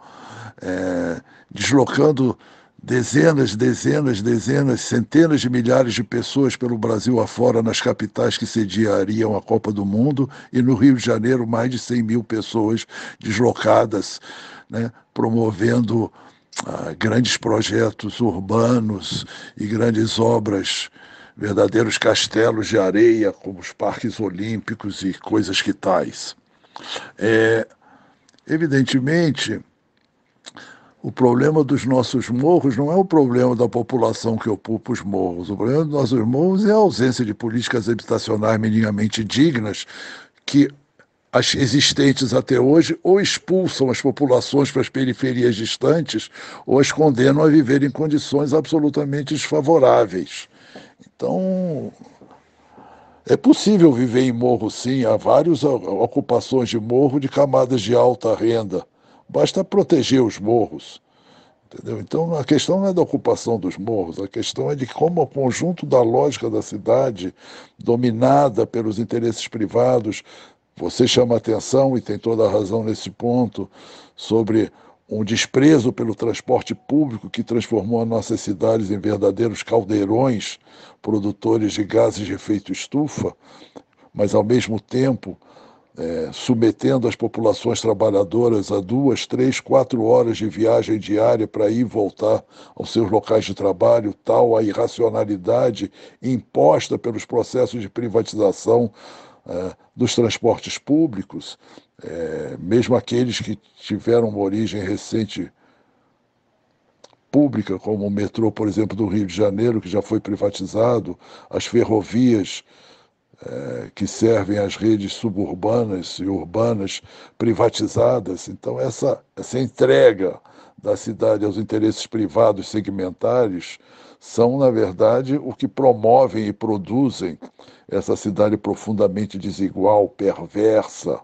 é, deslocando dezenas, dezenas, dezenas, centenas de milhares de pessoas pelo Brasil afora nas capitais que sediariam a Copa do Mundo e no Rio de Janeiro mais de 100 mil pessoas deslocadas, né, promovendo ah, grandes projetos urbanos e grandes obras verdadeiros castelos de areia, como os parques olímpicos e coisas que tais. É, evidentemente, o problema dos nossos morros não é o problema da população que ocupa os morros. O problema dos nossos morros é a ausência de políticas habitacionais minimamente dignas que as existentes até hoje ou expulsam as populações para as periferias distantes ou as condenam a viver em condições absolutamente desfavoráveis. Então, é possível viver em morro, sim. Há várias ocupações de morro de camadas de alta renda. Basta proteger os morros. Entendeu? Então, a questão não é da ocupação dos morros, a questão é de como o conjunto da lógica da cidade, dominada pelos interesses privados, você chama atenção, e tem toda a razão nesse ponto, sobre um desprezo pelo transporte público que transformou as nossas cidades em verdadeiros caldeirões produtores de gases de efeito estufa, mas, ao mesmo tempo, é, submetendo as populações trabalhadoras a duas, três, quatro horas de viagem diária para ir e voltar aos seus locais de trabalho, tal a irracionalidade imposta pelos processos de privatização é, dos transportes públicos, é, mesmo aqueles que tiveram uma origem recente pública, como o metrô, por exemplo, do Rio de Janeiro, que já foi privatizado, as ferrovias eh, que servem às redes suburbanas e urbanas privatizadas. Então, essa, essa entrega da cidade aos interesses privados segmentares são, na verdade, o que promovem e produzem essa cidade profundamente desigual, perversa,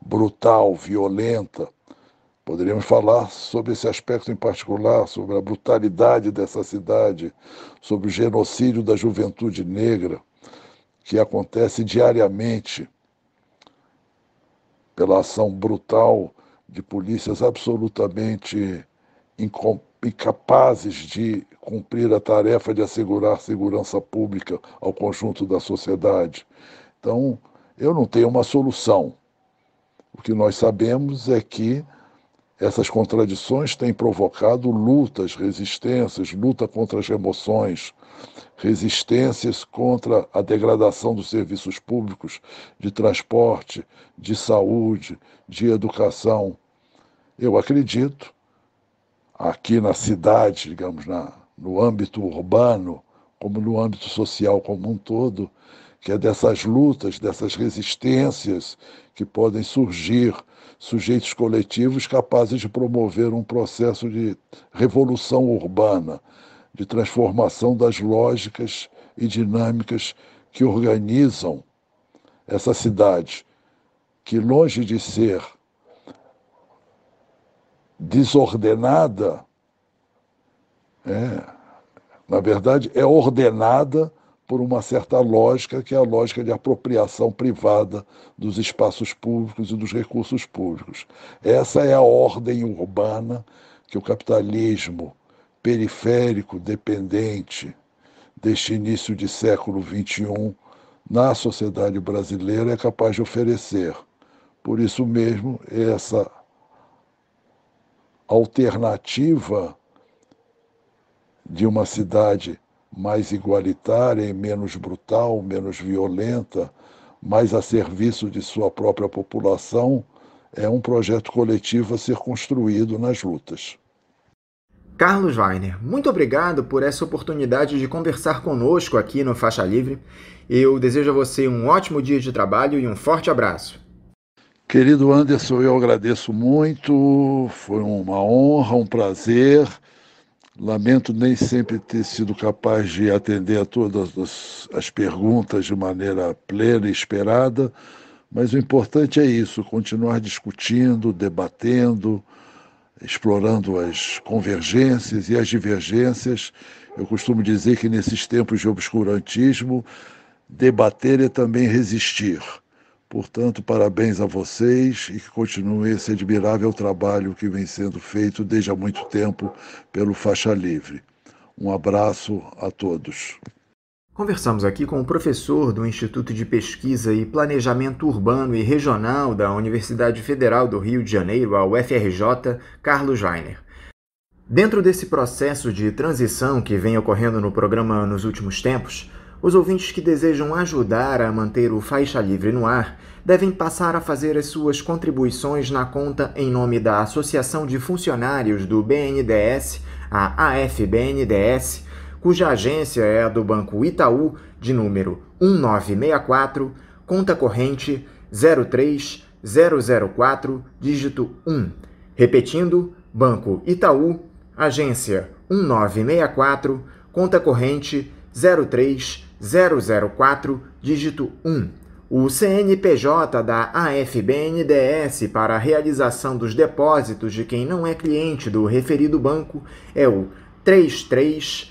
brutal, violenta. Poderíamos falar sobre esse aspecto em particular, sobre a brutalidade dessa cidade, sobre o genocídio da juventude negra, que acontece diariamente pela ação brutal de polícias absolutamente incapazes de cumprir a tarefa de assegurar segurança pública ao conjunto da sociedade. Então, eu não tenho uma solução. O que nós sabemos é que essas contradições têm provocado lutas, resistências, luta contra as remoções resistências contra a degradação dos serviços públicos de transporte, de saúde, de educação. Eu acredito, aqui na cidade, digamos, na, no âmbito urbano, como no âmbito social como um todo, que é dessas lutas, dessas resistências que podem surgir sujeitos coletivos capazes de promover um processo de revolução urbana, de transformação das lógicas e dinâmicas que organizam essa cidade, que longe de ser desordenada, é, na verdade é ordenada por uma certa lógica, que é a lógica de apropriação privada dos espaços públicos e dos recursos públicos. Essa é a ordem urbana que o capitalismo periférico dependente deste início de século XXI na sociedade brasileira é capaz de oferecer. Por isso mesmo, essa alternativa de uma cidade mais igualitária menos brutal, menos violenta, mais a serviço de sua própria população, é um projeto coletivo a ser construído nas lutas. Carlos Weiner, muito obrigado por essa oportunidade de conversar conosco aqui no Faixa Livre. Eu desejo a você um ótimo dia de trabalho e um forte abraço. Querido Anderson, eu agradeço muito, foi uma honra, um prazer. Lamento nem sempre ter sido capaz de atender a todas as perguntas de maneira plena e esperada, mas o importante é isso: continuar discutindo, debatendo explorando as convergências e as divergências. Eu costumo dizer que nesses tempos de obscurantismo, debater é também resistir. Portanto, parabéns a vocês e que continue esse admirável trabalho que vem sendo feito desde há muito tempo pelo Faixa Livre. Um abraço a todos. Conversamos aqui com o professor do Instituto de Pesquisa e Planejamento Urbano e Regional da Universidade Federal do Rio de Janeiro, a UFRJ, Carlos Jainer. Dentro desse processo de transição que vem ocorrendo no programa nos últimos tempos, os ouvintes que desejam ajudar a manter o Faixa Livre no ar devem passar a fazer as suas contribuições na conta em nome da Associação de Funcionários do BNDES, a AFBNDES, cuja agência é a do Banco Itaú, de número 1964, conta corrente 03004, dígito 1. Repetindo, Banco Itaú, agência 1964, conta corrente 03004, dígito 1. O CNPJ da AFBNDS para a realização dos depósitos de quem não é cliente do referido banco é o 33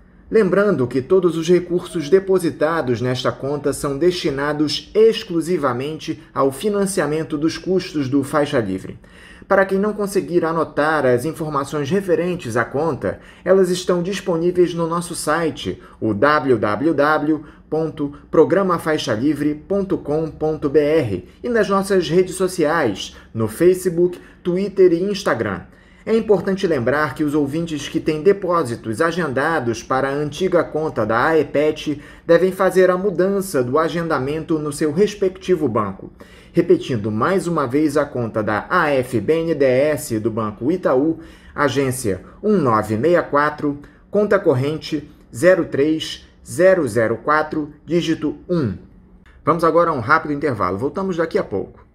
Lembrando que todos os recursos depositados nesta conta são destinados exclusivamente ao financiamento dos custos do Faixa Livre. Para quem não conseguir anotar as informações referentes à conta, elas estão disponíveis no nosso site, o www.programafaixalivre.com.br e nas nossas redes sociais, no Facebook, Twitter e Instagram. É importante lembrar que os ouvintes que têm depósitos agendados para a antiga conta da AEPET devem fazer a mudança do agendamento no seu respectivo banco. Repetindo mais uma vez a conta da AFBNDS do Banco Itaú, agência 1964, conta corrente 03004, dígito 1. Vamos agora a um rápido intervalo, voltamos daqui a pouco.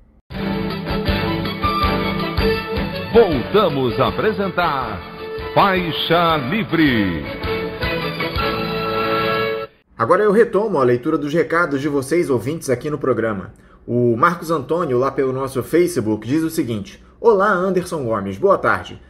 Voltamos a apresentar Faixa Livre. Agora eu retomo a leitura dos recados de vocês ouvintes aqui no programa. O Marcos Antônio, lá pelo nosso Facebook, diz o seguinte: Olá, Anderson Gomes, boa tarde.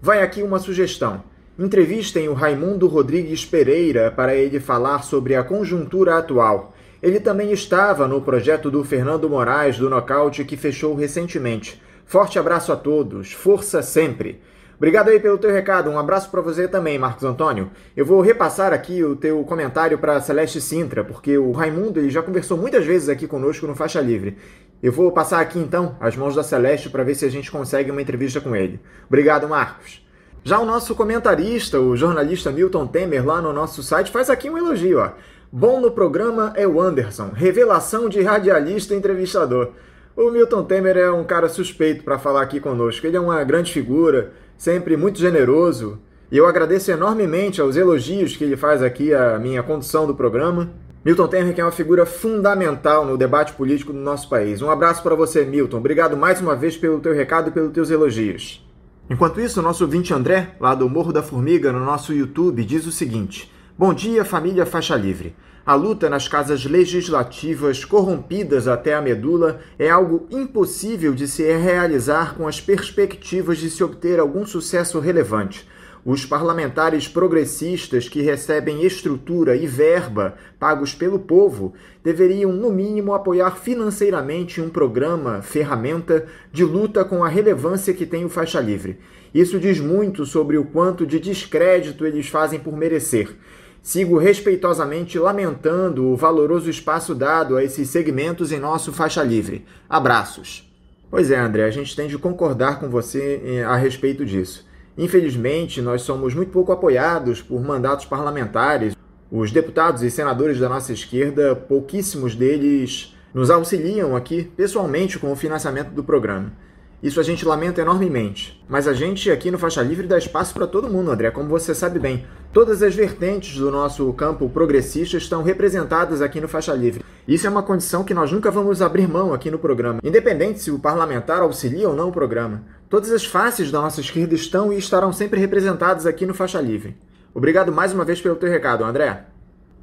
Vai aqui uma sugestão. Entrevistem o Raimundo Rodrigues Pereira para ele falar sobre a conjuntura atual. Ele também estava no projeto do Fernando Moraes do Nocaute que fechou recentemente. Forte abraço a todos, força sempre. Obrigado aí pelo teu recado, um abraço para você também, Marcos Antônio. Eu vou repassar aqui o teu comentário para Celeste Sintra, porque o Raimundo ele já conversou muitas vezes aqui conosco no Faixa Livre. Eu vou passar aqui então as mãos da Celeste para ver se a gente consegue uma entrevista com ele. Obrigado, Marcos. Já o nosso comentarista, o jornalista Milton Temer, lá no nosso site, faz aqui um elogio. Ó. Bom no programa é o Anderson, revelação de radialista entrevistador. O Milton Temer é um cara suspeito para falar aqui conosco. Ele é uma grande figura, sempre muito generoso. E eu agradeço enormemente aos elogios que ele faz aqui à minha condução do programa. Milton Temer, que é uma figura fundamental no debate político do nosso país. Um abraço para você, Milton. Obrigado mais uma vez pelo teu recado e pelos teus elogios. Enquanto isso, o nosso ouvinte André, lá do Morro da Formiga, no nosso YouTube, diz o seguinte: Bom dia, família Faixa Livre. A luta nas casas legislativas corrompidas até a medula é algo impossível de se realizar com as perspectivas de se obter algum sucesso relevante. Os parlamentares progressistas que recebem estrutura e verba pagos pelo povo deveriam, no mínimo, apoiar financeiramente um programa, ferramenta de luta com a relevância que tem o faixa livre. Isso diz muito sobre o quanto de descrédito eles fazem por merecer. Sigo respeitosamente lamentando o valoroso espaço dado a esses segmentos em nosso faixa livre. Abraços. Pois é, André, a gente tem de concordar com você eh, a respeito disso. Infelizmente, nós somos muito pouco apoiados por mandatos parlamentares. Os deputados e senadores da nossa esquerda, pouquíssimos deles nos auxiliam aqui pessoalmente com o financiamento do programa. Isso a gente lamenta enormemente. Mas a gente aqui no Faixa Livre dá espaço para todo mundo, André, como você sabe bem. Todas as vertentes do nosso campo progressista estão representadas aqui no Faixa Livre. Isso é uma condição que nós nunca vamos abrir mão aqui no programa, independente se o parlamentar auxilia ou não o programa. Todas as faces da nossa esquerda estão e estarão sempre representadas aqui no Faixa Livre. Obrigado mais uma vez pelo teu recado, André.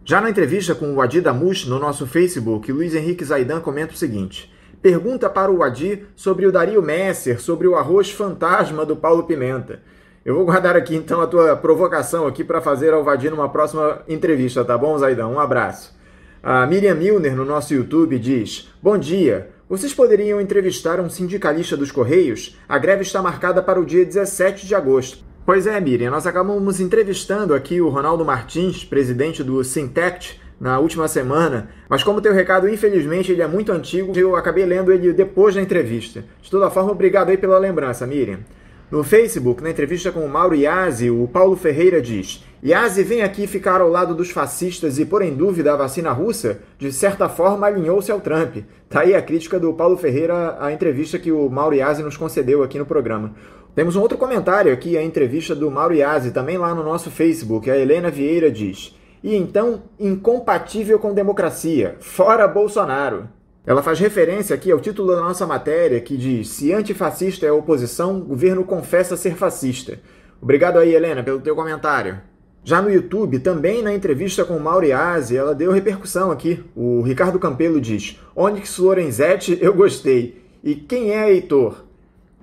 Já na entrevista com o Adida Mush no nosso Facebook, Luiz Henrique Zaidan comenta o seguinte: pergunta para o Adi sobre o Dario Messer, sobre o arroz fantasma do Paulo Pimenta. Eu vou guardar aqui então a tua provocação aqui para fazer ao Vadir numa próxima entrevista, tá bom, Zaidão? Um abraço. A Miriam Milner no nosso YouTube diz: Bom dia. Vocês poderiam entrevistar um sindicalista dos Correios? A greve está marcada para o dia 17 de agosto. Pois é, Miriam, nós acabamos entrevistando aqui o Ronaldo Martins, presidente do Sintect, na última semana, mas como teu recado, infelizmente, ele é muito antigo, eu acabei lendo ele depois da entrevista. De toda forma, obrigado aí pela lembrança, Miriam. No Facebook, na entrevista com o Mauro Iazzi, o Paulo Ferreira diz: Iazzi vem aqui ficar ao lado dos fascistas e pôr em dúvida a vacina russa? De certa forma, alinhou-se ao Trump. Tá aí a crítica do Paulo Ferreira à entrevista que o Mauro Iazzi nos concedeu aqui no programa. Temos um outro comentário aqui, a entrevista do Mauro Iazzi, também lá no nosso Facebook. A Helena Vieira diz: e então incompatível com democracia. Fora Bolsonaro! Ela faz referência aqui ao título da nossa matéria, que diz: Se antifascista é oposição, governo confessa ser fascista. Obrigado aí, Helena, pelo teu comentário. Já no YouTube, também na entrevista com Mauri Aze, ela deu repercussão aqui. O Ricardo Campelo diz: Onyx Lorenzetti, eu gostei. E quem é Heitor?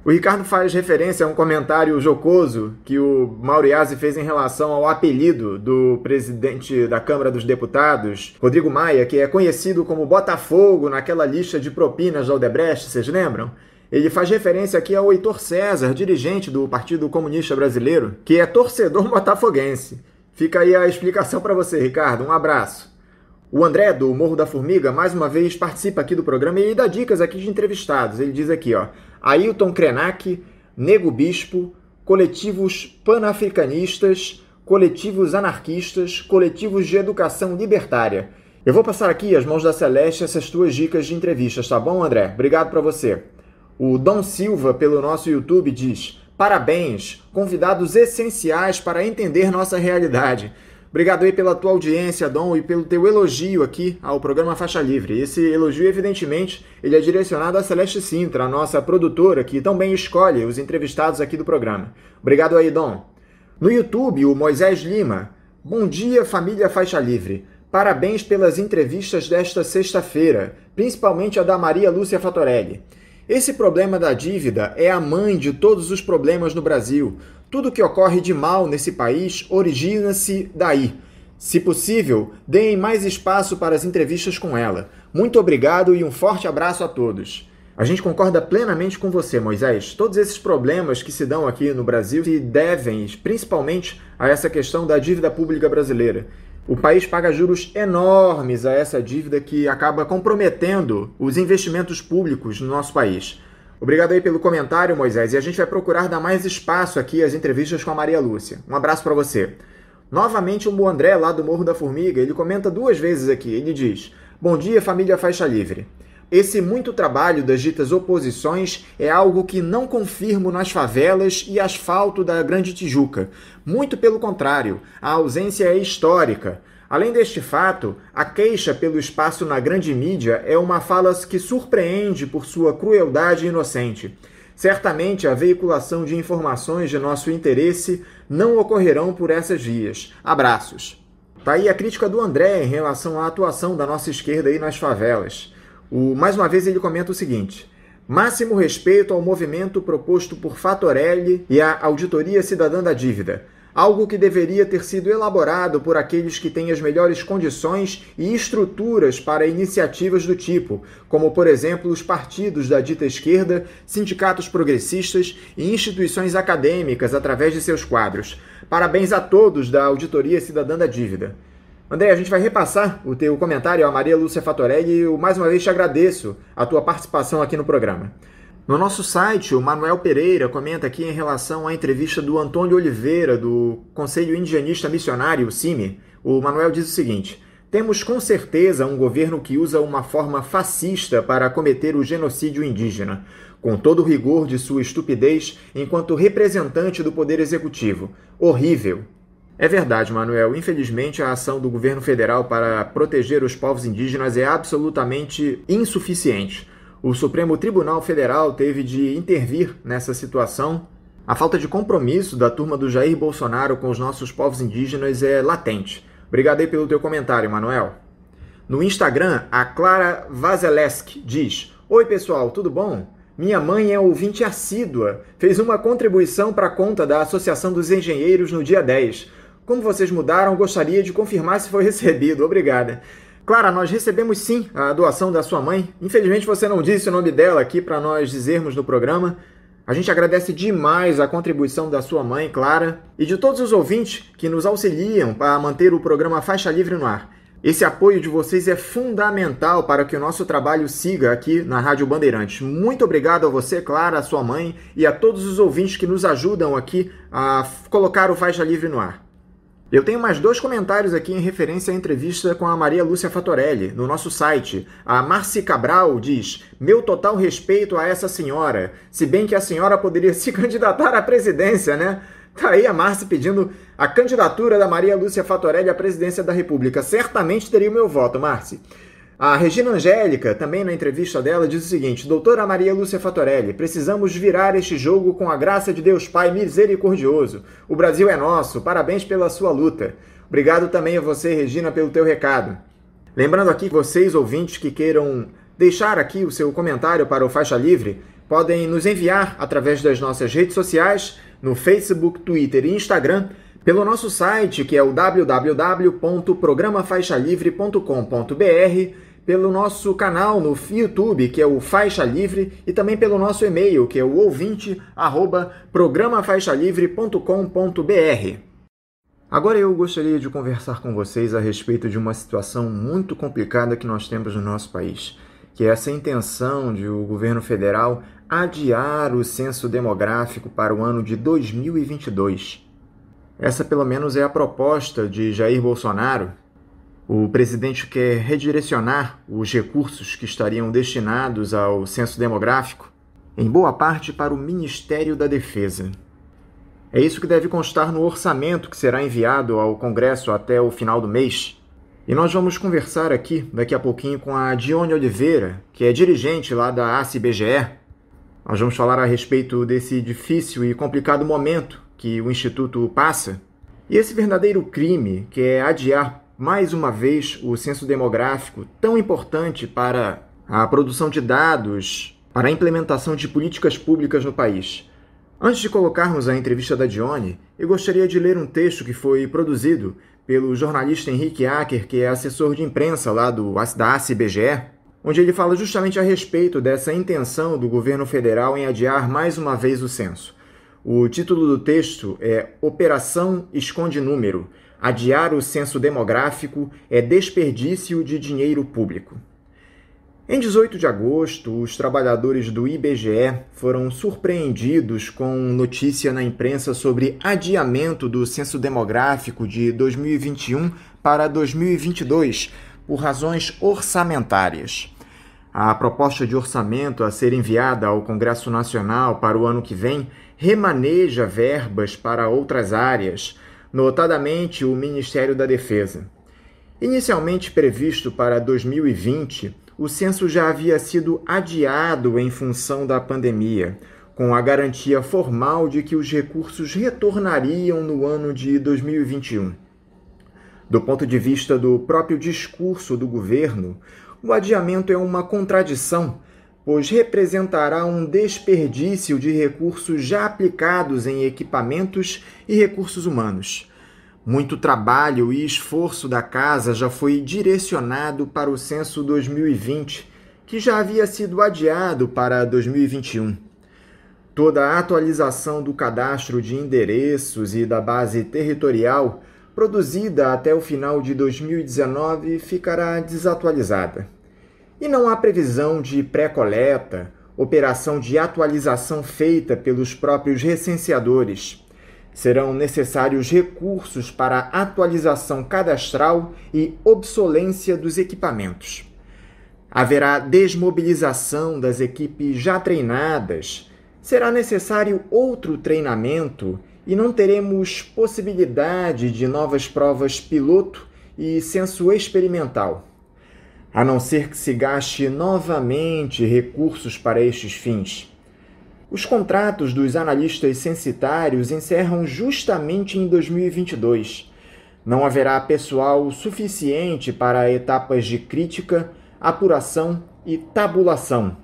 O Ricardo faz referência a um comentário jocoso que o Mauriazzi fez em relação ao apelido do presidente da Câmara dos Deputados, Rodrigo Maia, que é conhecido como Botafogo naquela lista de propinas da Odebrecht, vocês lembram? Ele faz referência aqui ao Heitor César, dirigente do Partido Comunista Brasileiro, que é torcedor botafoguense. Fica aí a explicação para você, Ricardo. Um abraço. O André, do Morro da Formiga, mais uma vez participa aqui do programa e dá dicas aqui de entrevistados. Ele diz aqui, ó. Ailton Krenak, Nego Bispo, coletivos panafricanistas, coletivos anarquistas, coletivos de educação libertária. Eu vou passar aqui às mãos da Celeste essas tuas dicas de entrevistas, tá bom, André? Obrigado para você. O Dom Silva, pelo nosso YouTube, diz: Parabéns, convidados essenciais para entender nossa realidade. Obrigado aí pela tua audiência, Dom, e pelo teu elogio aqui ao programa Faixa Livre. Esse elogio, evidentemente, ele é direcionado a Celeste Sintra, a nossa produtora, que também escolhe os entrevistados aqui do programa. Obrigado aí, Dom. No YouTube, o Moisés Lima. Bom dia, família Faixa Livre. Parabéns pelas entrevistas desta sexta-feira, principalmente a da Maria Lúcia Fatorelli. Esse problema da dívida é a mãe de todos os problemas no Brasil. Tudo que ocorre de mal nesse país origina-se daí. Se possível, deem mais espaço para as entrevistas com ela. Muito obrigado e um forte abraço a todos. A gente concorda plenamente com você, Moisés. Todos esses problemas que se dão aqui no Brasil se devem principalmente a essa questão da dívida pública brasileira. O país paga juros enormes a essa dívida que acaba comprometendo os investimentos públicos no nosso país. Obrigado aí pelo comentário, Moisés, e a gente vai procurar dar mais espaço aqui às entrevistas com a Maria Lúcia. Um abraço para você. Novamente, o André, lá do Morro da Formiga, ele comenta duas vezes aqui. Ele diz: Bom dia, família Faixa Livre. Esse muito trabalho das ditas oposições é algo que não confirmo nas favelas e asfalto da Grande Tijuca, muito pelo contrário, a ausência é histórica. Além deste fato, a queixa pelo espaço na grande mídia é uma fala que surpreende por sua crueldade inocente. Certamente a veiculação de informações de nosso interesse não ocorrerão por essas vias. Abraços. Tá aí a crítica do André em relação à atuação da nossa esquerda aí nas favelas. O, mais uma vez ele comenta o seguinte: Máximo respeito ao movimento proposto por Fatorelli e à Auditoria Cidadã da Dívida, algo que deveria ter sido elaborado por aqueles que têm as melhores condições e estruturas para iniciativas do tipo, como, por exemplo, os partidos da dita esquerda, sindicatos progressistas e instituições acadêmicas através de seus quadros. Parabéns a todos da Auditoria Cidadã da Dívida. André, a gente vai repassar o teu comentário a Maria Lúcia Fatorelli e eu mais uma vez te agradeço a tua participação aqui no programa. No nosso site, o Manuel Pereira comenta aqui em relação à entrevista do Antônio Oliveira, do Conselho Indigenista Missionário, o CIMI. O Manuel diz o seguinte: Temos com certeza um governo que usa uma forma fascista para cometer o genocídio indígena, com todo o rigor de sua estupidez enquanto representante do poder executivo. Horrível, é verdade, Manuel. Infelizmente, a ação do governo federal para proteger os povos indígenas é absolutamente insuficiente. O Supremo Tribunal Federal teve de intervir nessa situação. A falta de compromisso da turma do Jair Bolsonaro com os nossos povos indígenas é latente. Obrigado aí pelo teu comentário, Manuel. No Instagram, a Clara Vazelesk diz: Oi, pessoal, tudo bom? Minha mãe é ouvinte assídua, fez uma contribuição para a conta da Associação dos Engenheiros no dia 10. Como vocês mudaram, gostaria de confirmar se foi *laughs* recebido. Obrigada. Clara, nós recebemos sim a doação da sua mãe. Infelizmente você não disse o nome dela aqui para nós dizermos no programa. A gente agradece demais a contribuição da sua mãe, Clara, e de todos os ouvintes que nos auxiliam para manter o programa Faixa Livre no ar. Esse apoio de vocês é fundamental para que o nosso trabalho siga aqui na Rádio Bandeirantes. Muito obrigado a você, Clara, a sua mãe e a todos os ouvintes que nos ajudam aqui a colocar o Faixa Livre no ar. Eu tenho mais dois comentários aqui em referência à entrevista com a Maria Lúcia Fatorelli, no nosso site. A Marci Cabral diz: Meu total respeito a essa senhora, se bem que a senhora poderia *laughs* se candidatar à presidência, né? Tá aí a Marci pedindo a candidatura da Maria Lúcia Fatorelli à presidência da República. Certamente teria o meu voto, Marci. A Regina Angélica, também na entrevista dela, diz o seguinte: Doutora Maria Lúcia Fatorelli, precisamos virar este jogo com a graça de Deus Pai misericordioso. O Brasil é nosso, parabéns pela sua luta. Obrigado também a você, Regina, pelo teu recado. Lembrando aqui que vocês, ouvintes, que queiram deixar aqui o seu comentário para o Faixa Livre, podem nos enviar através das nossas redes sociais, no Facebook, Twitter e Instagram pelo nosso site, que é o www.programafaixalivre.com.br pelo nosso canal no YouTube, que é o Faixa Livre, e também pelo nosso e-mail, que é o ouvinte.programafaixalivre.com.br. Agora eu gostaria de conversar com vocês a respeito de uma situação muito complicada que nós temos no nosso país, que é essa intenção de o governo federal adiar o censo demográfico para o ano de 2022. Essa, pelo menos, é a proposta de Jair Bolsonaro, o presidente quer redirecionar os recursos que estariam destinados ao censo demográfico, em boa parte para o Ministério da Defesa. É isso que deve constar no orçamento que será enviado ao Congresso até o final do mês. E nós vamos conversar aqui daqui a pouquinho com a Dione Oliveira, que é dirigente lá da ACBGE. Nós vamos falar a respeito desse difícil e complicado momento que o Instituto passa e esse verdadeiro crime que é adiar mais uma vez o censo demográfico, tão importante para a produção de dados, para a implementação de políticas públicas no país. Antes de colocarmos a entrevista da Dione, eu gostaria de ler um texto que foi produzido pelo jornalista Henrique Acker, que é assessor de imprensa lá do, da ACBGE, onde ele fala justamente a respeito dessa intenção do governo federal em adiar mais uma vez o censo. O título do texto é Operação Esconde Número Adiar o censo demográfico é desperdício de dinheiro público. Em 18 de agosto, os trabalhadores do IBGE foram surpreendidos com notícia na imprensa sobre adiamento do censo demográfico de 2021 para 2022 por razões orçamentárias. A proposta de orçamento a ser enviada ao Congresso Nacional para o ano que vem remaneja verbas para outras áreas, notadamente o Ministério da Defesa. Inicialmente previsto para 2020, o censo já havia sido adiado em função da pandemia, com a garantia formal de que os recursos retornariam no ano de 2021. Do ponto de vista do próprio discurso do governo, o adiamento é uma contradição pois representará um desperdício de recursos já aplicados em equipamentos e recursos humanos. Muito trabalho e esforço da casa já foi direcionado para o censo 2020, que já havia sido adiado para 2021. Toda a atualização do cadastro de endereços e da base territorial produzida até o final de 2019 ficará desatualizada. E não há previsão de pré-coleta, operação de atualização feita pelos próprios recenseadores. Serão necessários recursos para atualização cadastral e obsolência dos equipamentos. Haverá desmobilização das equipes já treinadas. Será necessário outro treinamento e não teremos possibilidade de novas provas piloto e censo experimental a não ser que se gaste novamente recursos para estes fins. Os contratos dos analistas censitários encerram justamente em 2022. Não haverá pessoal suficiente para etapas de crítica, apuração e tabulação.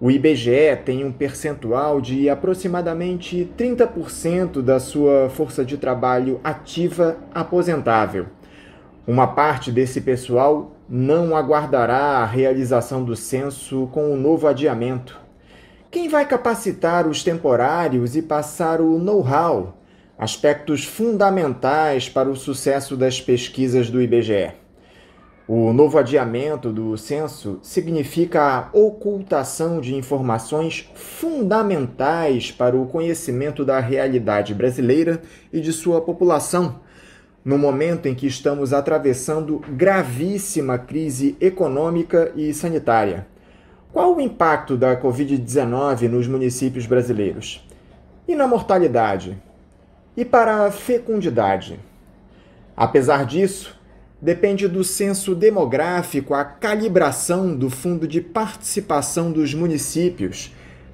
O IBGE tem um percentual de aproximadamente 30% da sua força de trabalho ativa aposentável. Uma parte desse pessoal não aguardará a realização do censo com o um novo adiamento. Quem vai capacitar os temporários e passar o know-how, aspectos fundamentais para o sucesso das pesquisas do IBGE? O novo adiamento do censo significa a ocultação de informações fundamentais para o conhecimento da realidade brasileira e de sua população no momento em que estamos atravessando gravíssima crise econômica e sanitária. Qual o impacto da Covid-19 nos municípios brasileiros? E na mortalidade? E para a fecundidade? Apesar disso, depende do censo demográfico a calibração do Fundo de Participação dos Municípios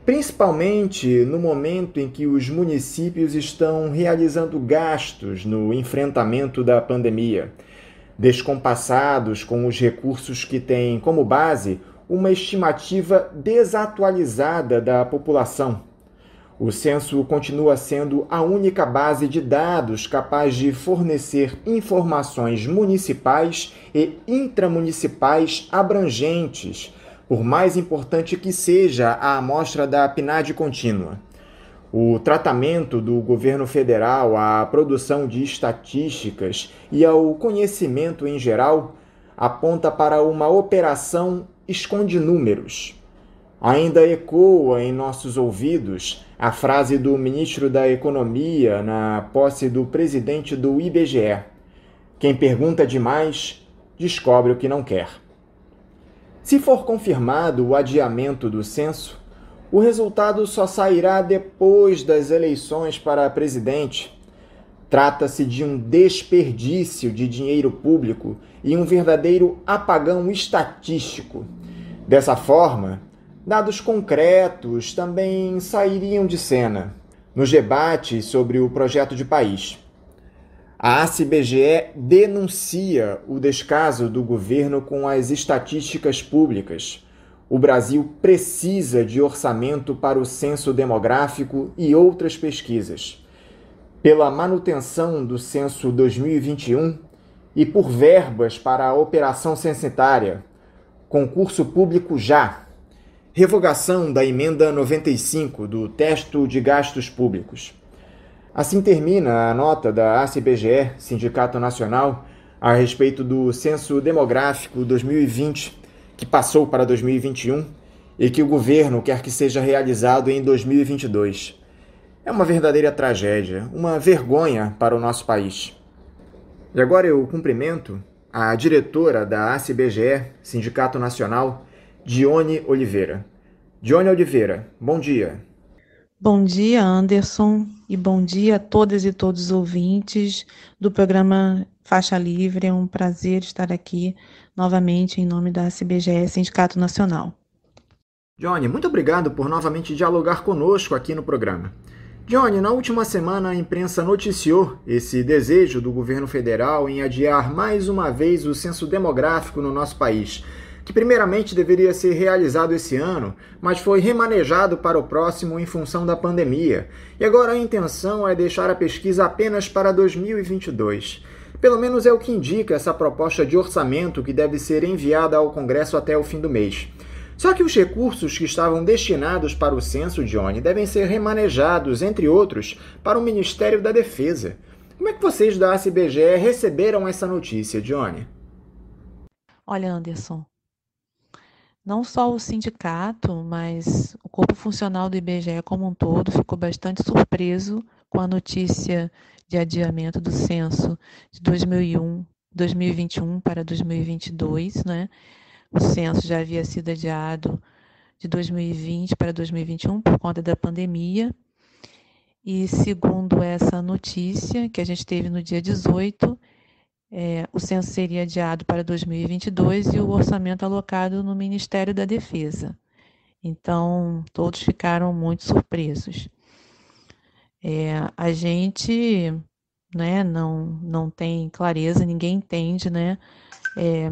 principalmente no momento em que os municípios estão realizando gastos no enfrentamento da pandemia, descompassados com os recursos que têm como base uma estimativa desatualizada da população. O censo continua sendo a única base de dados capaz de fornecer informações municipais e intramunicipais abrangentes por mais importante que seja a amostra da PNAD contínua. O tratamento do governo federal à produção de estatísticas e ao conhecimento em geral aponta para uma operação esconde números. Ainda ecoa em nossos ouvidos a frase do ministro da Economia na posse do presidente do IBGE: Quem pergunta demais, descobre o que não quer. Se for confirmado o adiamento do censo, o resultado só sairá depois das eleições para presidente. Trata-se de um desperdício de dinheiro público e um verdadeiro apagão estatístico. Dessa forma, dados concretos também sairiam de cena nos debates sobre o projeto de país. A ACBGE denuncia o descaso do governo com as estatísticas públicas. O Brasil precisa de orçamento para o censo demográfico e outras pesquisas. Pela manutenção do censo 2021 e por verbas para a operação censitária. Concurso público já. Revogação da emenda 95 do texto de gastos públicos. Assim termina a nota da ACBGE, Sindicato Nacional, a respeito do Censo Demográfico 2020, que passou para 2021 e que o governo quer que seja realizado em 2022. É uma verdadeira tragédia, uma vergonha para o nosso país. E agora eu cumprimento a diretora da ACBGE, Sindicato Nacional, Dione Oliveira. Dione Oliveira, bom dia. Bom dia, Anderson e bom dia a todas e todos os ouvintes do programa Faixa Livre. É um prazer estar aqui novamente em nome da CBGE Sindicato Nacional. Johnny, muito obrigado por novamente dialogar conosco aqui no programa. Johnny, na última semana a imprensa noticiou esse desejo do governo federal em adiar mais uma vez o censo demográfico no nosso país que primeiramente deveria ser realizado esse ano, mas foi remanejado para o próximo em função da pandemia, e agora a intenção é deixar a pesquisa apenas para 2022. Pelo menos é o que indica essa proposta de orçamento que deve ser enviada ao Congresso até o fim do mês. Só que os recursos que estavam destinados para o censo, Johnny, devem ser remanejados, entre outros, para o Ministério da Defesa. Como é que vocês da ACBGE receberam essa notícia, Johnny? Olha, Anderson, não só o sindicato, mas o corpo funcional do IBGE como um todo ficou bastante surpreso com a notícia de adiamento do censo de 2001, 2021 para 2022, né? O censo já havia sido adiado de 2020 para 2021 por conta da pandemia. E segundo essa notícia que a gente teve no dia 18, é, o censo seria adiado para 2022 e o orçamento alocado no Ministério da Defesa. Então, todos ficaram muito surpresos. É, a gente né, não, não tem clareza, ninguém entende né, é,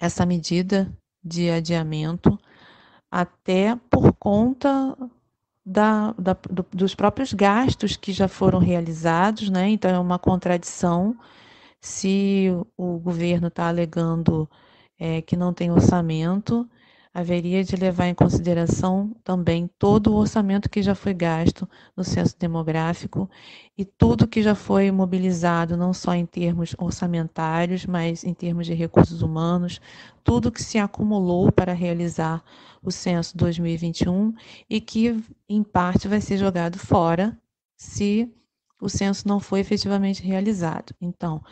essa medida de adiamento, até por conta da, da, do, dos próprios gastos que já foram realizados, né? então é uma contradição se o governo está alegando é, que não tem orçamento, haveria de levar em consideração também todo o orçamento que já foi gasto no censo demográfico e tudo que já foi mobilizado, não só em termos orçamentários, mas em termos de recursos humanos, tudo que se acumulou para realizar o censo 2021 e que, em parte, vai ser jogado fora se o censo não foi efetivamente realizado. Então,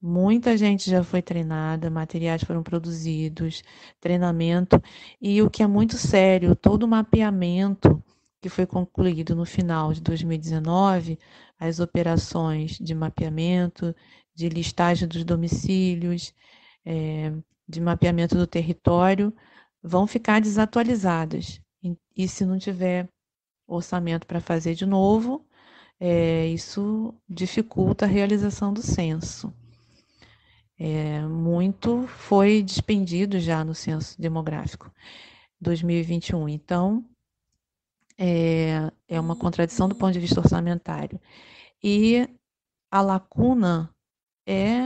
muita gente já foi treinada, materiais foram produzidos, treinamento, e o que é muito sério, todo o mapeamento que foi concluído no final de 2019, as operações de mapeamento, de listagem dos domicílios, é, de mapeamento do território, vão ficar desatualizadas. E, e se não tiver orçamento para fazer de novo, é, isso dificulta a realização do censo. É, muito foi despendido já no censo demográfico 2021. Então, é, é uma contradição do ponto de vista orçamentário. E a lacuna é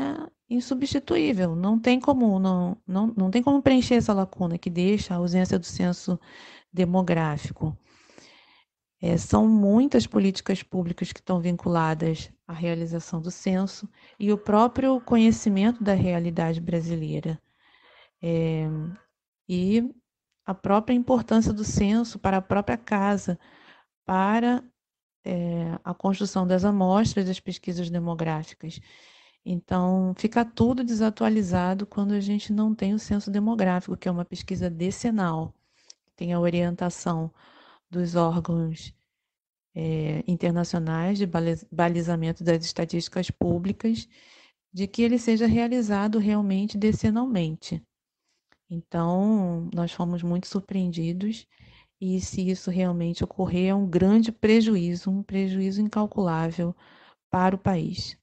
insubstituível, não tem como não, não, não tem como preencher essa lacuna que deixa a ausência do censo demográfico. É, são muitas políticas públicas que estão vinculadas à realização do censo e o próprio conhecimento da realidade brasileira. É, e a própria importância do censo para a própria casa, para é, a construção das amostras das pesquisas demográficas. Então, fica tudo desatualizado quando a gente não tem o censo demográfico, que é uma pesquisa decenal, que tem a orientação dos órgãos é, internacionais de balizamento das estatísticas públicas, de que ele seja realizado realmente decenalmente. Então, nós fomos muito surpreendidos e se isso realmente ocorrer, é um grande prejuízo, um prejuízo incalculável para o país.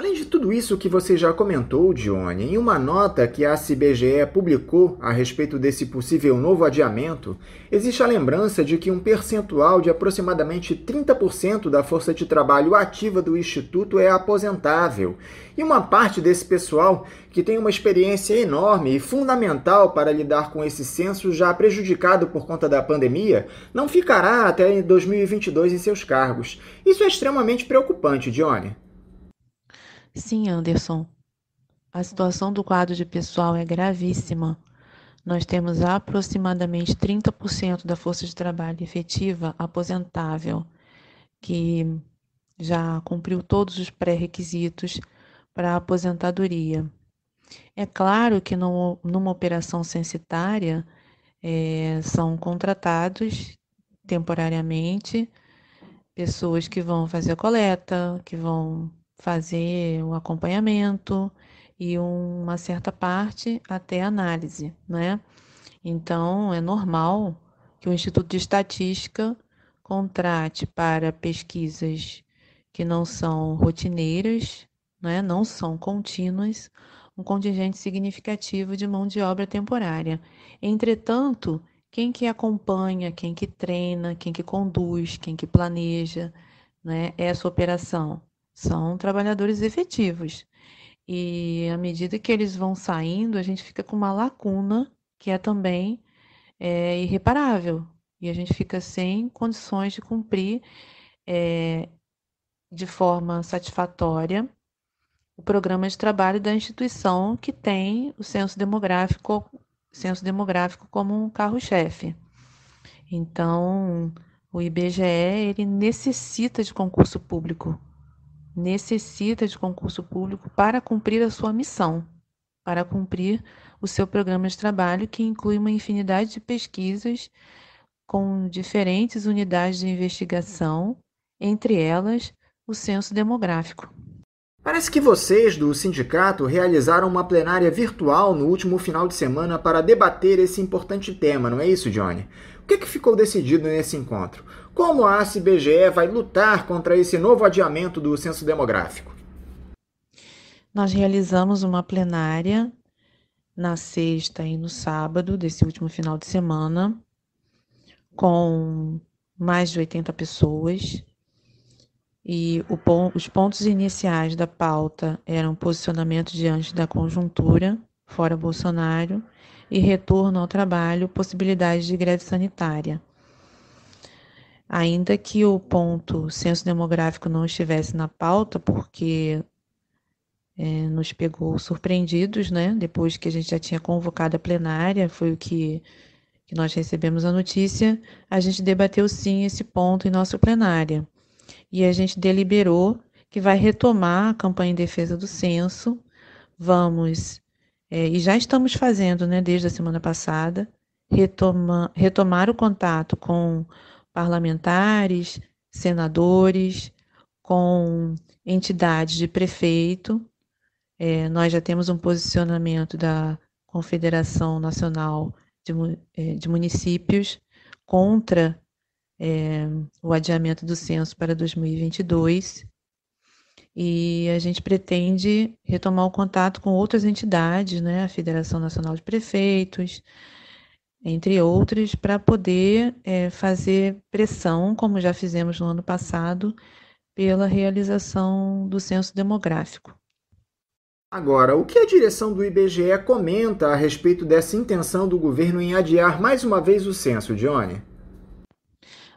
Além de tudo isso que você já comentou, Dione, em uma nota que a CBGE publicou a respeito desse possível novo adiamento, existe a lembrança de que um percentual de aproximadamente 30% da força de trabalho ativa do Instituto é aposentável, e uma parte desse pessoal, que tem uma experiência enorme e fundamental para lidar com esse censo já prejudicado por conta da pandemia, não ficará até 2022 em seus cargos. Isso é extremamente preocupante, Dione. Sim, Anderson. A situação do quadro de pessoal é gravíssima. Nós temos aproximadamente 30% da força de trabalho efetiva aposentável, que já cumpriu todos os pré-requisitos para a aposentadoria. É claro que no, numa operação censitária é, são contratados temporariamente pessoas que vão fazer a coleta, que vão fazer o acompanhamento e uma certa parte até análise, né? Então, é normal que o Instituto de Estatística contrate para pesquisas que não são rotineiras, né? não são contínuas, um contingente significativo de mão de obra temporária. Entretanto, quem que acompanha, quem que treina, quem que conduz, quem que planeja né, essa operação? são trabalhadores efetivos. E à medida que eles vão saindo, a gente fica com uma lacuna que é também é, irreparável. E a gente fica sem condições de cumprir é, de forma satisfatória o programa de trabalho da instituição que tem o censo demográfico, censo demográfico como um carro-chefe. Então, o IBGE ele necessita de concurso público necessita de concurso público para cumprir a sua missão, para cumprir o seu programa de trabalho, que inclui uma infinidade de pesquisas com diferentes unidades de investigação, entre elas o censo demográfico. Parece que vocês do sindicato realizaram uma plenária virtual no último final de semana para debater esse importante tema, não é isso, Johnny? O que, é que ficou decidido nesse encontro? Como a ACBGE vai lutar contra esse novo adiamento do censo demográfico? Nós realizamos uma plenária na sexta e no sábado desse último final de semana, com mais de 80 pessoas. E o, os pontos iniciais da pauta eram posicionamento diante da conjuntura, fora Bolsonaro, e retorno ao trabalho, possibilidade de greve sanitária. Ainda que o ponto censo demográfico não estivesse na pauta, porque é, nos pegou surpreendidos, né? Depois que a gente já tinha convocado a plenária, foi o que, que nós recebemos a notícia, a gente debateu sim esse ponto em nossa plenária. E a gente deliberou que vai retomar a campanha em defesa do censo. Vamos, é, e já estamos fazendo, né, desde a semana passada, retoma, retomar o contato com parlamentares, senadores, com entidades de prefeito. É, nós já temos um posicionamento da Confederação Nacional de, é, de Municípios contra é, o adiamento do censo para 2022 e a gente pretende retomar o contato com outras entidades, né? A Federação Nacional de Prefeitos, entre outros, para poder é, fazer pressão, como já fizemos no ano passado, pela realização do censo demográfico. Agora, o que a direção do IBGE comenta a respeito dessa intenção do governo em adiar mais uma vez o censo, Dione?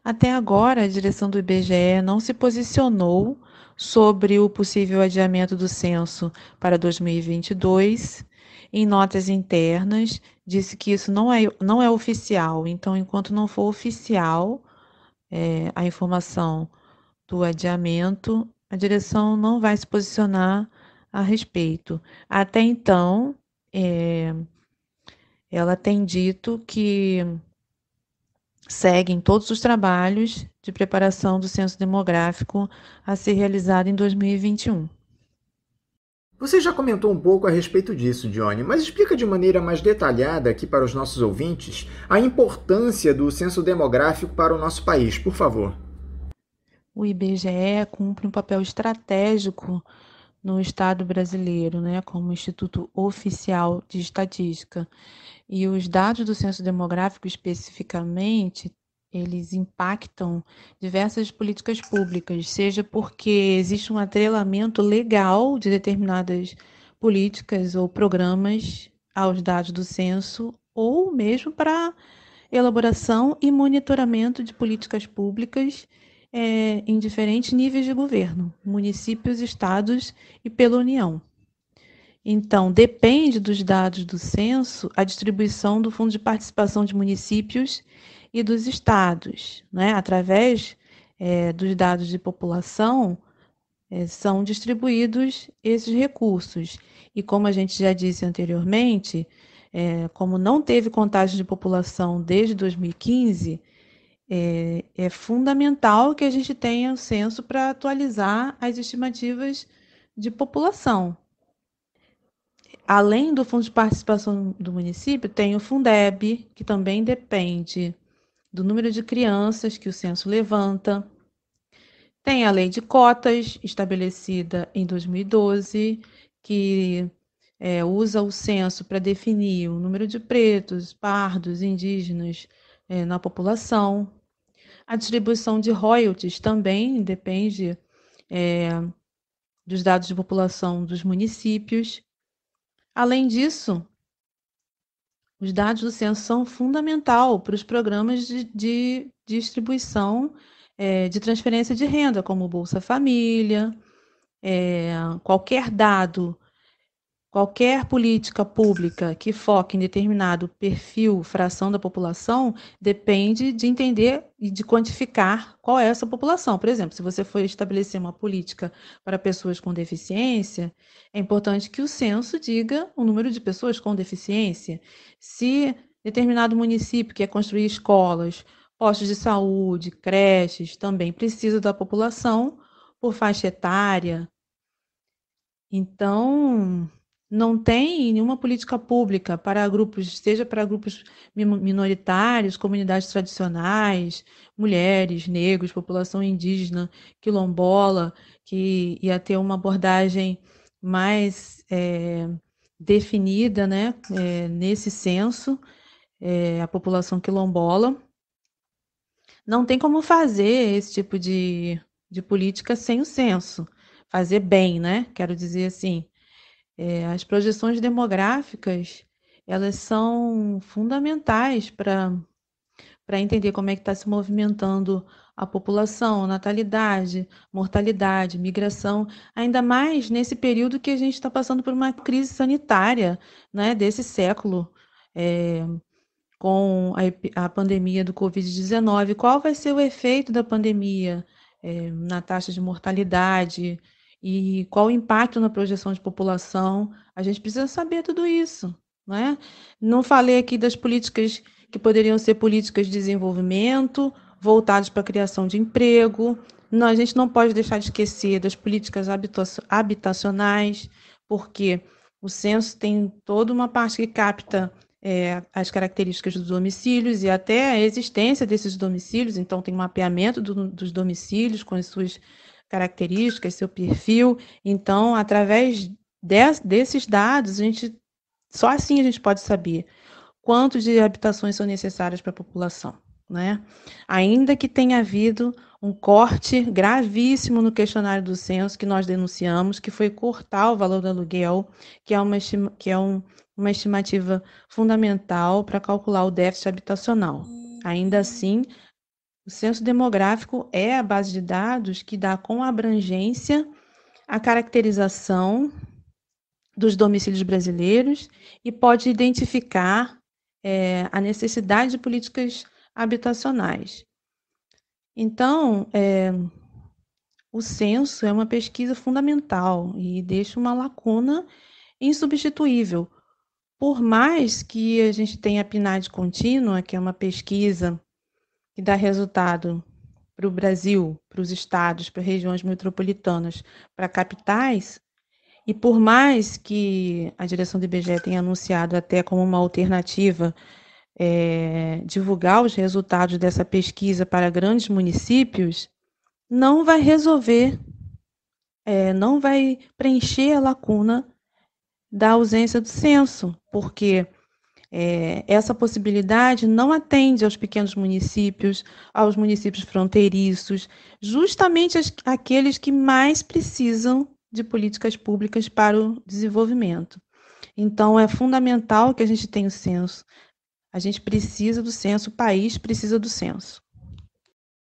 Até agora, a direção do IBGE não se posicionou sobre o possível adiamento do censo para 2022 em notas internas, disse que isso não é, não é oficial, então, enquanto não for oficial é, a informação do adiamento, a direção não vai se posicionar a respeito. Até então, é, ela tem dito que seguem todos os trabalhos de preparação do censo demográfico a ser realizado em 2021. Você já comentou um pouco a respeito disso, Johnny, mas explica de maneira mais detalhada aqui para os nossos ouvintes a importância do censo demográfico para o nosso país, por favor. O IBGE cumpre um papel estratégico no Estado brasileiro, né, como Instituto Oficial de Estatística. E os dados do censo demográfico, especificamente, eles impactam diversas políticas públicas, seja porque existe um atrelamento legal de determinadas políticas ou programas aos dados do censo, ou mesmo para elaboração e monitoramento de políticas públicas é, em diferentes níveis de governo, municípios, estados e pela União. Então, depende dos dados do censo a distribuição do Fundo de Participação de Municípios e dos estados, né? através é, dos dados de população, é, são distribuídos esses recursos. E como a gente já disse anteriormente, é, como não teve contagem de população desde 2015, é, é fundamental que a gente tenha o um censo para atualizar as estimativas de população. Além do Fundo de Participação do Município, tem o Fundeb, que também depende do número de crianças que o censo levanta. Tem a lei de cotas, estabelecida em 2012, que é, usa o censo para definir o número de pretos, pardos, indígenas é, na população. A distribuição de royalties também depende é, dos dados de população dos municípios. Além disso, os dados do censo são fundamental para os programas de, de distribuição é, de transferência de renda, como Bolsa Família. É, qualquer dado Qualquer política pública que foque em determinado perfil, fração da população, depende de entender e de quantificar qual é essa população. Por exemplo, se você for estabelecer uma política para pessoas com deficiência, é importante que o censo diga o número de pessoas com deficiência. Se determinado município quer construir escolas, postos de saúde, creches, também precisa da população por faixa etária. Então, não tem nenhuma política pública para grupos, seja para grupos minoritários, comunidades tradicionais, mulheres, negros, população indígena, quilombola, que ia ter uma abordagem mais é, definida né, é, nesse censo, é, a população quilombola. Não tem como fazer esse tipo de, de política sem o censo. Fazer bem, né? Quero dizer assim, é, as projeções demográficas elas são fundamentais para para entender como é que está se movimentando a população, natalidade, mortalidade, migração, ainda mais nesse período que a gente está passando por uma crise sanitária né, desse século, é, com a, a, pandemia do Covid-19. Qual vai ser o efeito da pandemia é, na taxa de mortalidade, e qual o impacto na projeção de população. A gente precisa saber tudo isso. Não, é? não falei aqui das políticas que poderiam ser políticas de desenvolvimento, voltadas para a criação de emprego. Não, a gente não pode deixar de esquecer das políticas habitacionais, porque o censo tem toda uma parte que capta é, as características dos domicílios e até a existência desses domicílios, então tem um mapeamento do, dos domicílios com as suas características, seu perfil. Então, através de, desses dados, a gente só assim a gente pode saber quantos de habitações são necessárias para a população, né? Ainda que tenha havido um corte gravíssimo no questionário do censo que nós denunciamos, que foi cortar o valor do aluguel, que é uma, estima, que é um, uma estimativa fundamental para calcular o déficit habitacional. Ainda assim, o censo demográfico é a base de dados que dá com abrangência a caracterização dos domicílios brasileiros e pode identificar é, a necessidade de políticas habitacionais. Então, é, o censo é uma pesquisa fundamental e deixa uma lacuna insubstituível. Por mais que a gente tenha a PNAD contínua, que é uma pesquisa que dá resultado para o Brasil, para os estados, para regiões metropolitanas, para capitais, e por mais que a direção do IBGE tenha anunciado até como uma alternativa é, divulgar os resultados dessa pesquisa para grandes municípios, não vai resolver, é, não vai preencher a lacuna da ausência do censo, porque é, essa possibilidade não atende aos pequenos municípios, aos municípios fronteiriços, justamente as, aqueles que mais precisam de políticas públicas para o desenvolvimento. Então, é fundamental que a gente tenha o censo. A gente precisa do censo, o país precisa do censo.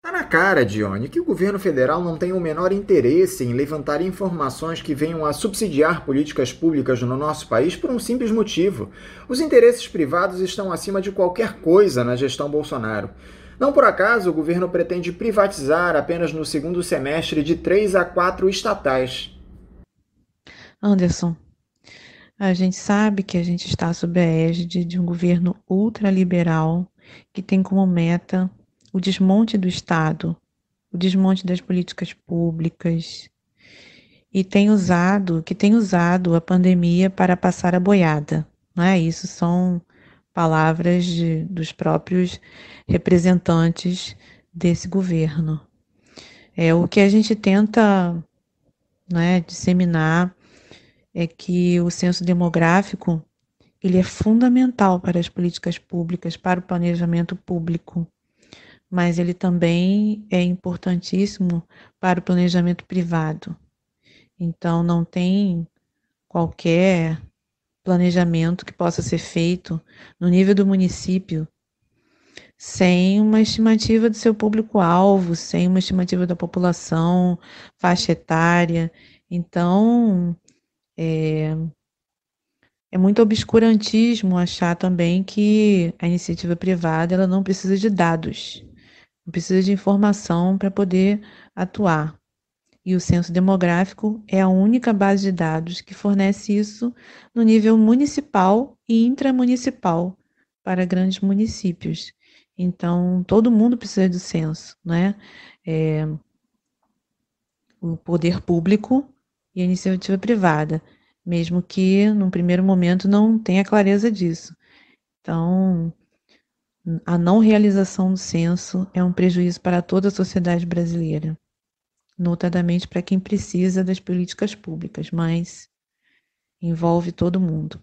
Está na cara, Dione, que o governo federal não tem o menor interesse em levantar informações que venham a subsidiar políticas públicas no nosso país por um simples motivo. Os interesses privados estão acima de qualquer coisa na gestão Bolsonaro. Não por acaso o governo pretende privatizar apenas no segundo semestre de três a quatro estatais. Anderson, a gente sabe que a gente está sob a égide de um governo ultraliberal que tem como meta o desmonte do Estado, o desmonte das políticas públicas e tem usado, que tem usado a pandemia para passar a boiada, é Isso são palavras de, dos próprios representantes desse governo. É o que a gente tenta, né, disseminar é que o censo demográfico ele é fundamental para as políticas públicas, para o planejamento público mas ele também é importantíssimo para o planejamento privado. Então, não tem qualquer planejamento que possa ser feito no nível do município sem uma estimativa do seu público-alvo, sem uma estimativa da população, faixa etária. Então, é, é muito obscurantismo achar também que a iniciativa privada ela não precisa de dados precisa de informação para poder atuar. E o censo demográfico é a única base de dados que fornece isso no nível municipal e intramunicipal para grandes municípios. Então, todo mundo precisa do censo, né? É, o poder público e a iniciativa privada, mesmo que, num primeiro momento, não tenha clareza disso. Então, a não realização do censo é um prejuízo para toda a sociedade brasileira, notadamente para quem precisa das políticas públicas, mas envolve todo mundo.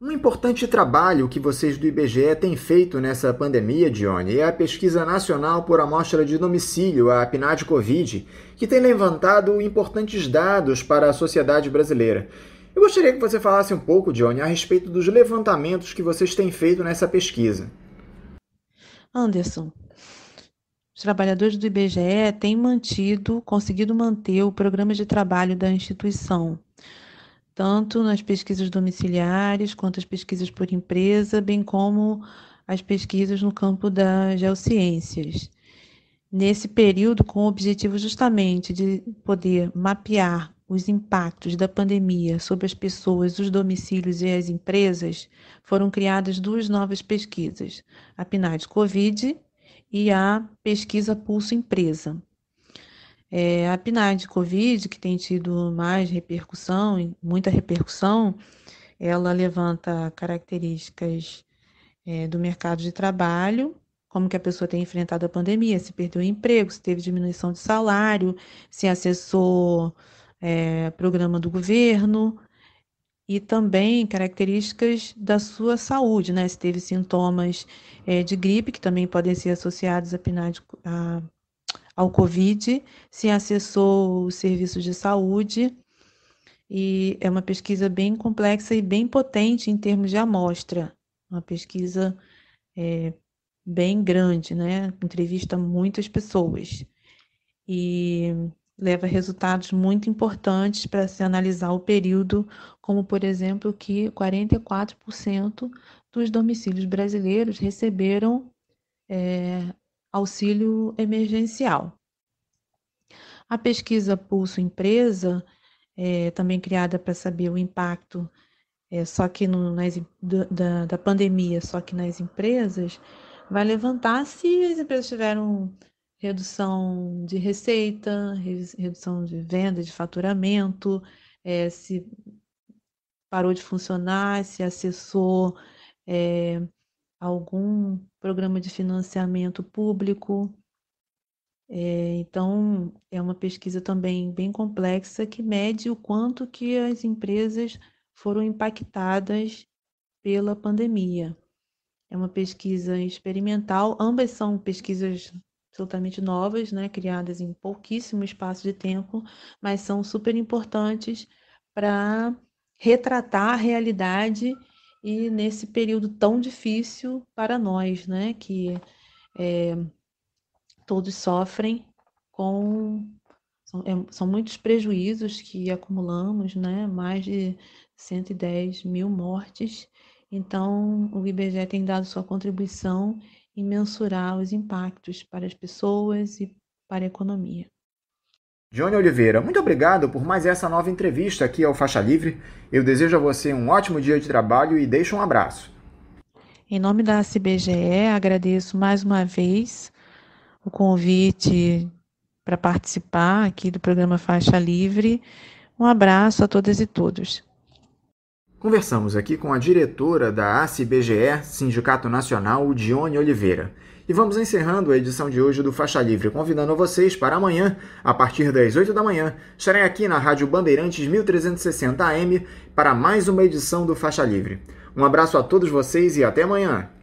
Um importante trabalho que vocês do IBGE têm feito nessa pandemia, Dione, é a pesquisa nacional por amostra de domicílio, a PNAD Covid, que tem levantado importantes dados para a sociedade brasileira. Eu gostaria que você falasse um pouco, Dione, a respeito dos levantamentos que vocês têm feito nessa pesquisa. Anderson, os trabalhadores do IBGE têm mantido, conseguido manter o programa de trabalho da instituição, tanto nas pesquisas domiciliares quanto as pesquisas por empresa, bem como as pesquisas no campo das geociências. Nesse período, com o objetivo justamente de poder mapear os impactos da pandemia sobre as pessoas, os domicílios e as empresas, foram criadas duas novas pesquisas, a PNAD Covid e a pesquisa Pulso Empresa. É, a PNAD Covid, que tem tido mais repercussão, muita repercussão, ela levanta características é, do mercado de trabalho, como que a pessoa tem enfrentado a pandemia, se perdeu o emprego, se teve diminuição de salário, se acessou é, programa do governo e também características da sua saúde, né? Se teve sintomas é, de gripe, que também podem ser associados a, PNAD, a, ao Covid, se acessou o serviço de saúde. E é uma pesquisa bem complexa e bem potente em termos de amostra. Uma pesquisa é, bem grande, né? Entrevista muitas pessoas. E leva resultados muito importantes para se analisar o período, como por exemplo que 44% dos domicílios brasileiros receberam é, auxílio emergencial. A pesquisa Pulso Empresa, é, também criada para saber o impacto é, só que no, nas, da, da pandemia, só que nas empresas, vai levantar se as empresas tiveram redução de receita, redução de venda, de faturamento, é, se parou de funcionar, se acessou é, algum programa de financiamento público. É, então, é uma pesquisa também bem complexa que mede o quanto que as empresas foram impactadas pela pandemia. É uma pesquisa experimental, ambas são pesquisas absolutamente novas, né, criadas em pouquíssimo espaço de tempo, mas são super importantes para retratar a realidade e nesse período tão difícil para nós, né, que é, todos sofrem com são, é, são, muitos prejuízos que acumulamos, né, mais de 110 mil mortes. Então, o IBGE tem dado sua contribuição e mensurar os impactos para as pessoas e para a economia. Johnny Oliveira, muito obrigado por mais essa nova entrevista aqui ao Faixa Livre. Eu desejo a você um ótimo dia de trabalho e deixo um abraço. Em nome da CBGE, agradeço mais uma vez o convite para participar aqui do programa Faixa Livre. Um abraço a todas e todos. Conversamos aqui com a diretora da ACBGE, Sindicato Nacional, Dione Oliveira. E vamos encerrando a edição de hoje do Faixa Livre, convidando vocês para amanhã, a partir das 8 da manhã, estarem aqui na Rádio Bandeirantes 1360 AM para mais uma edição do Faixa Livre. Um abraço a todos vocês e até amanhã!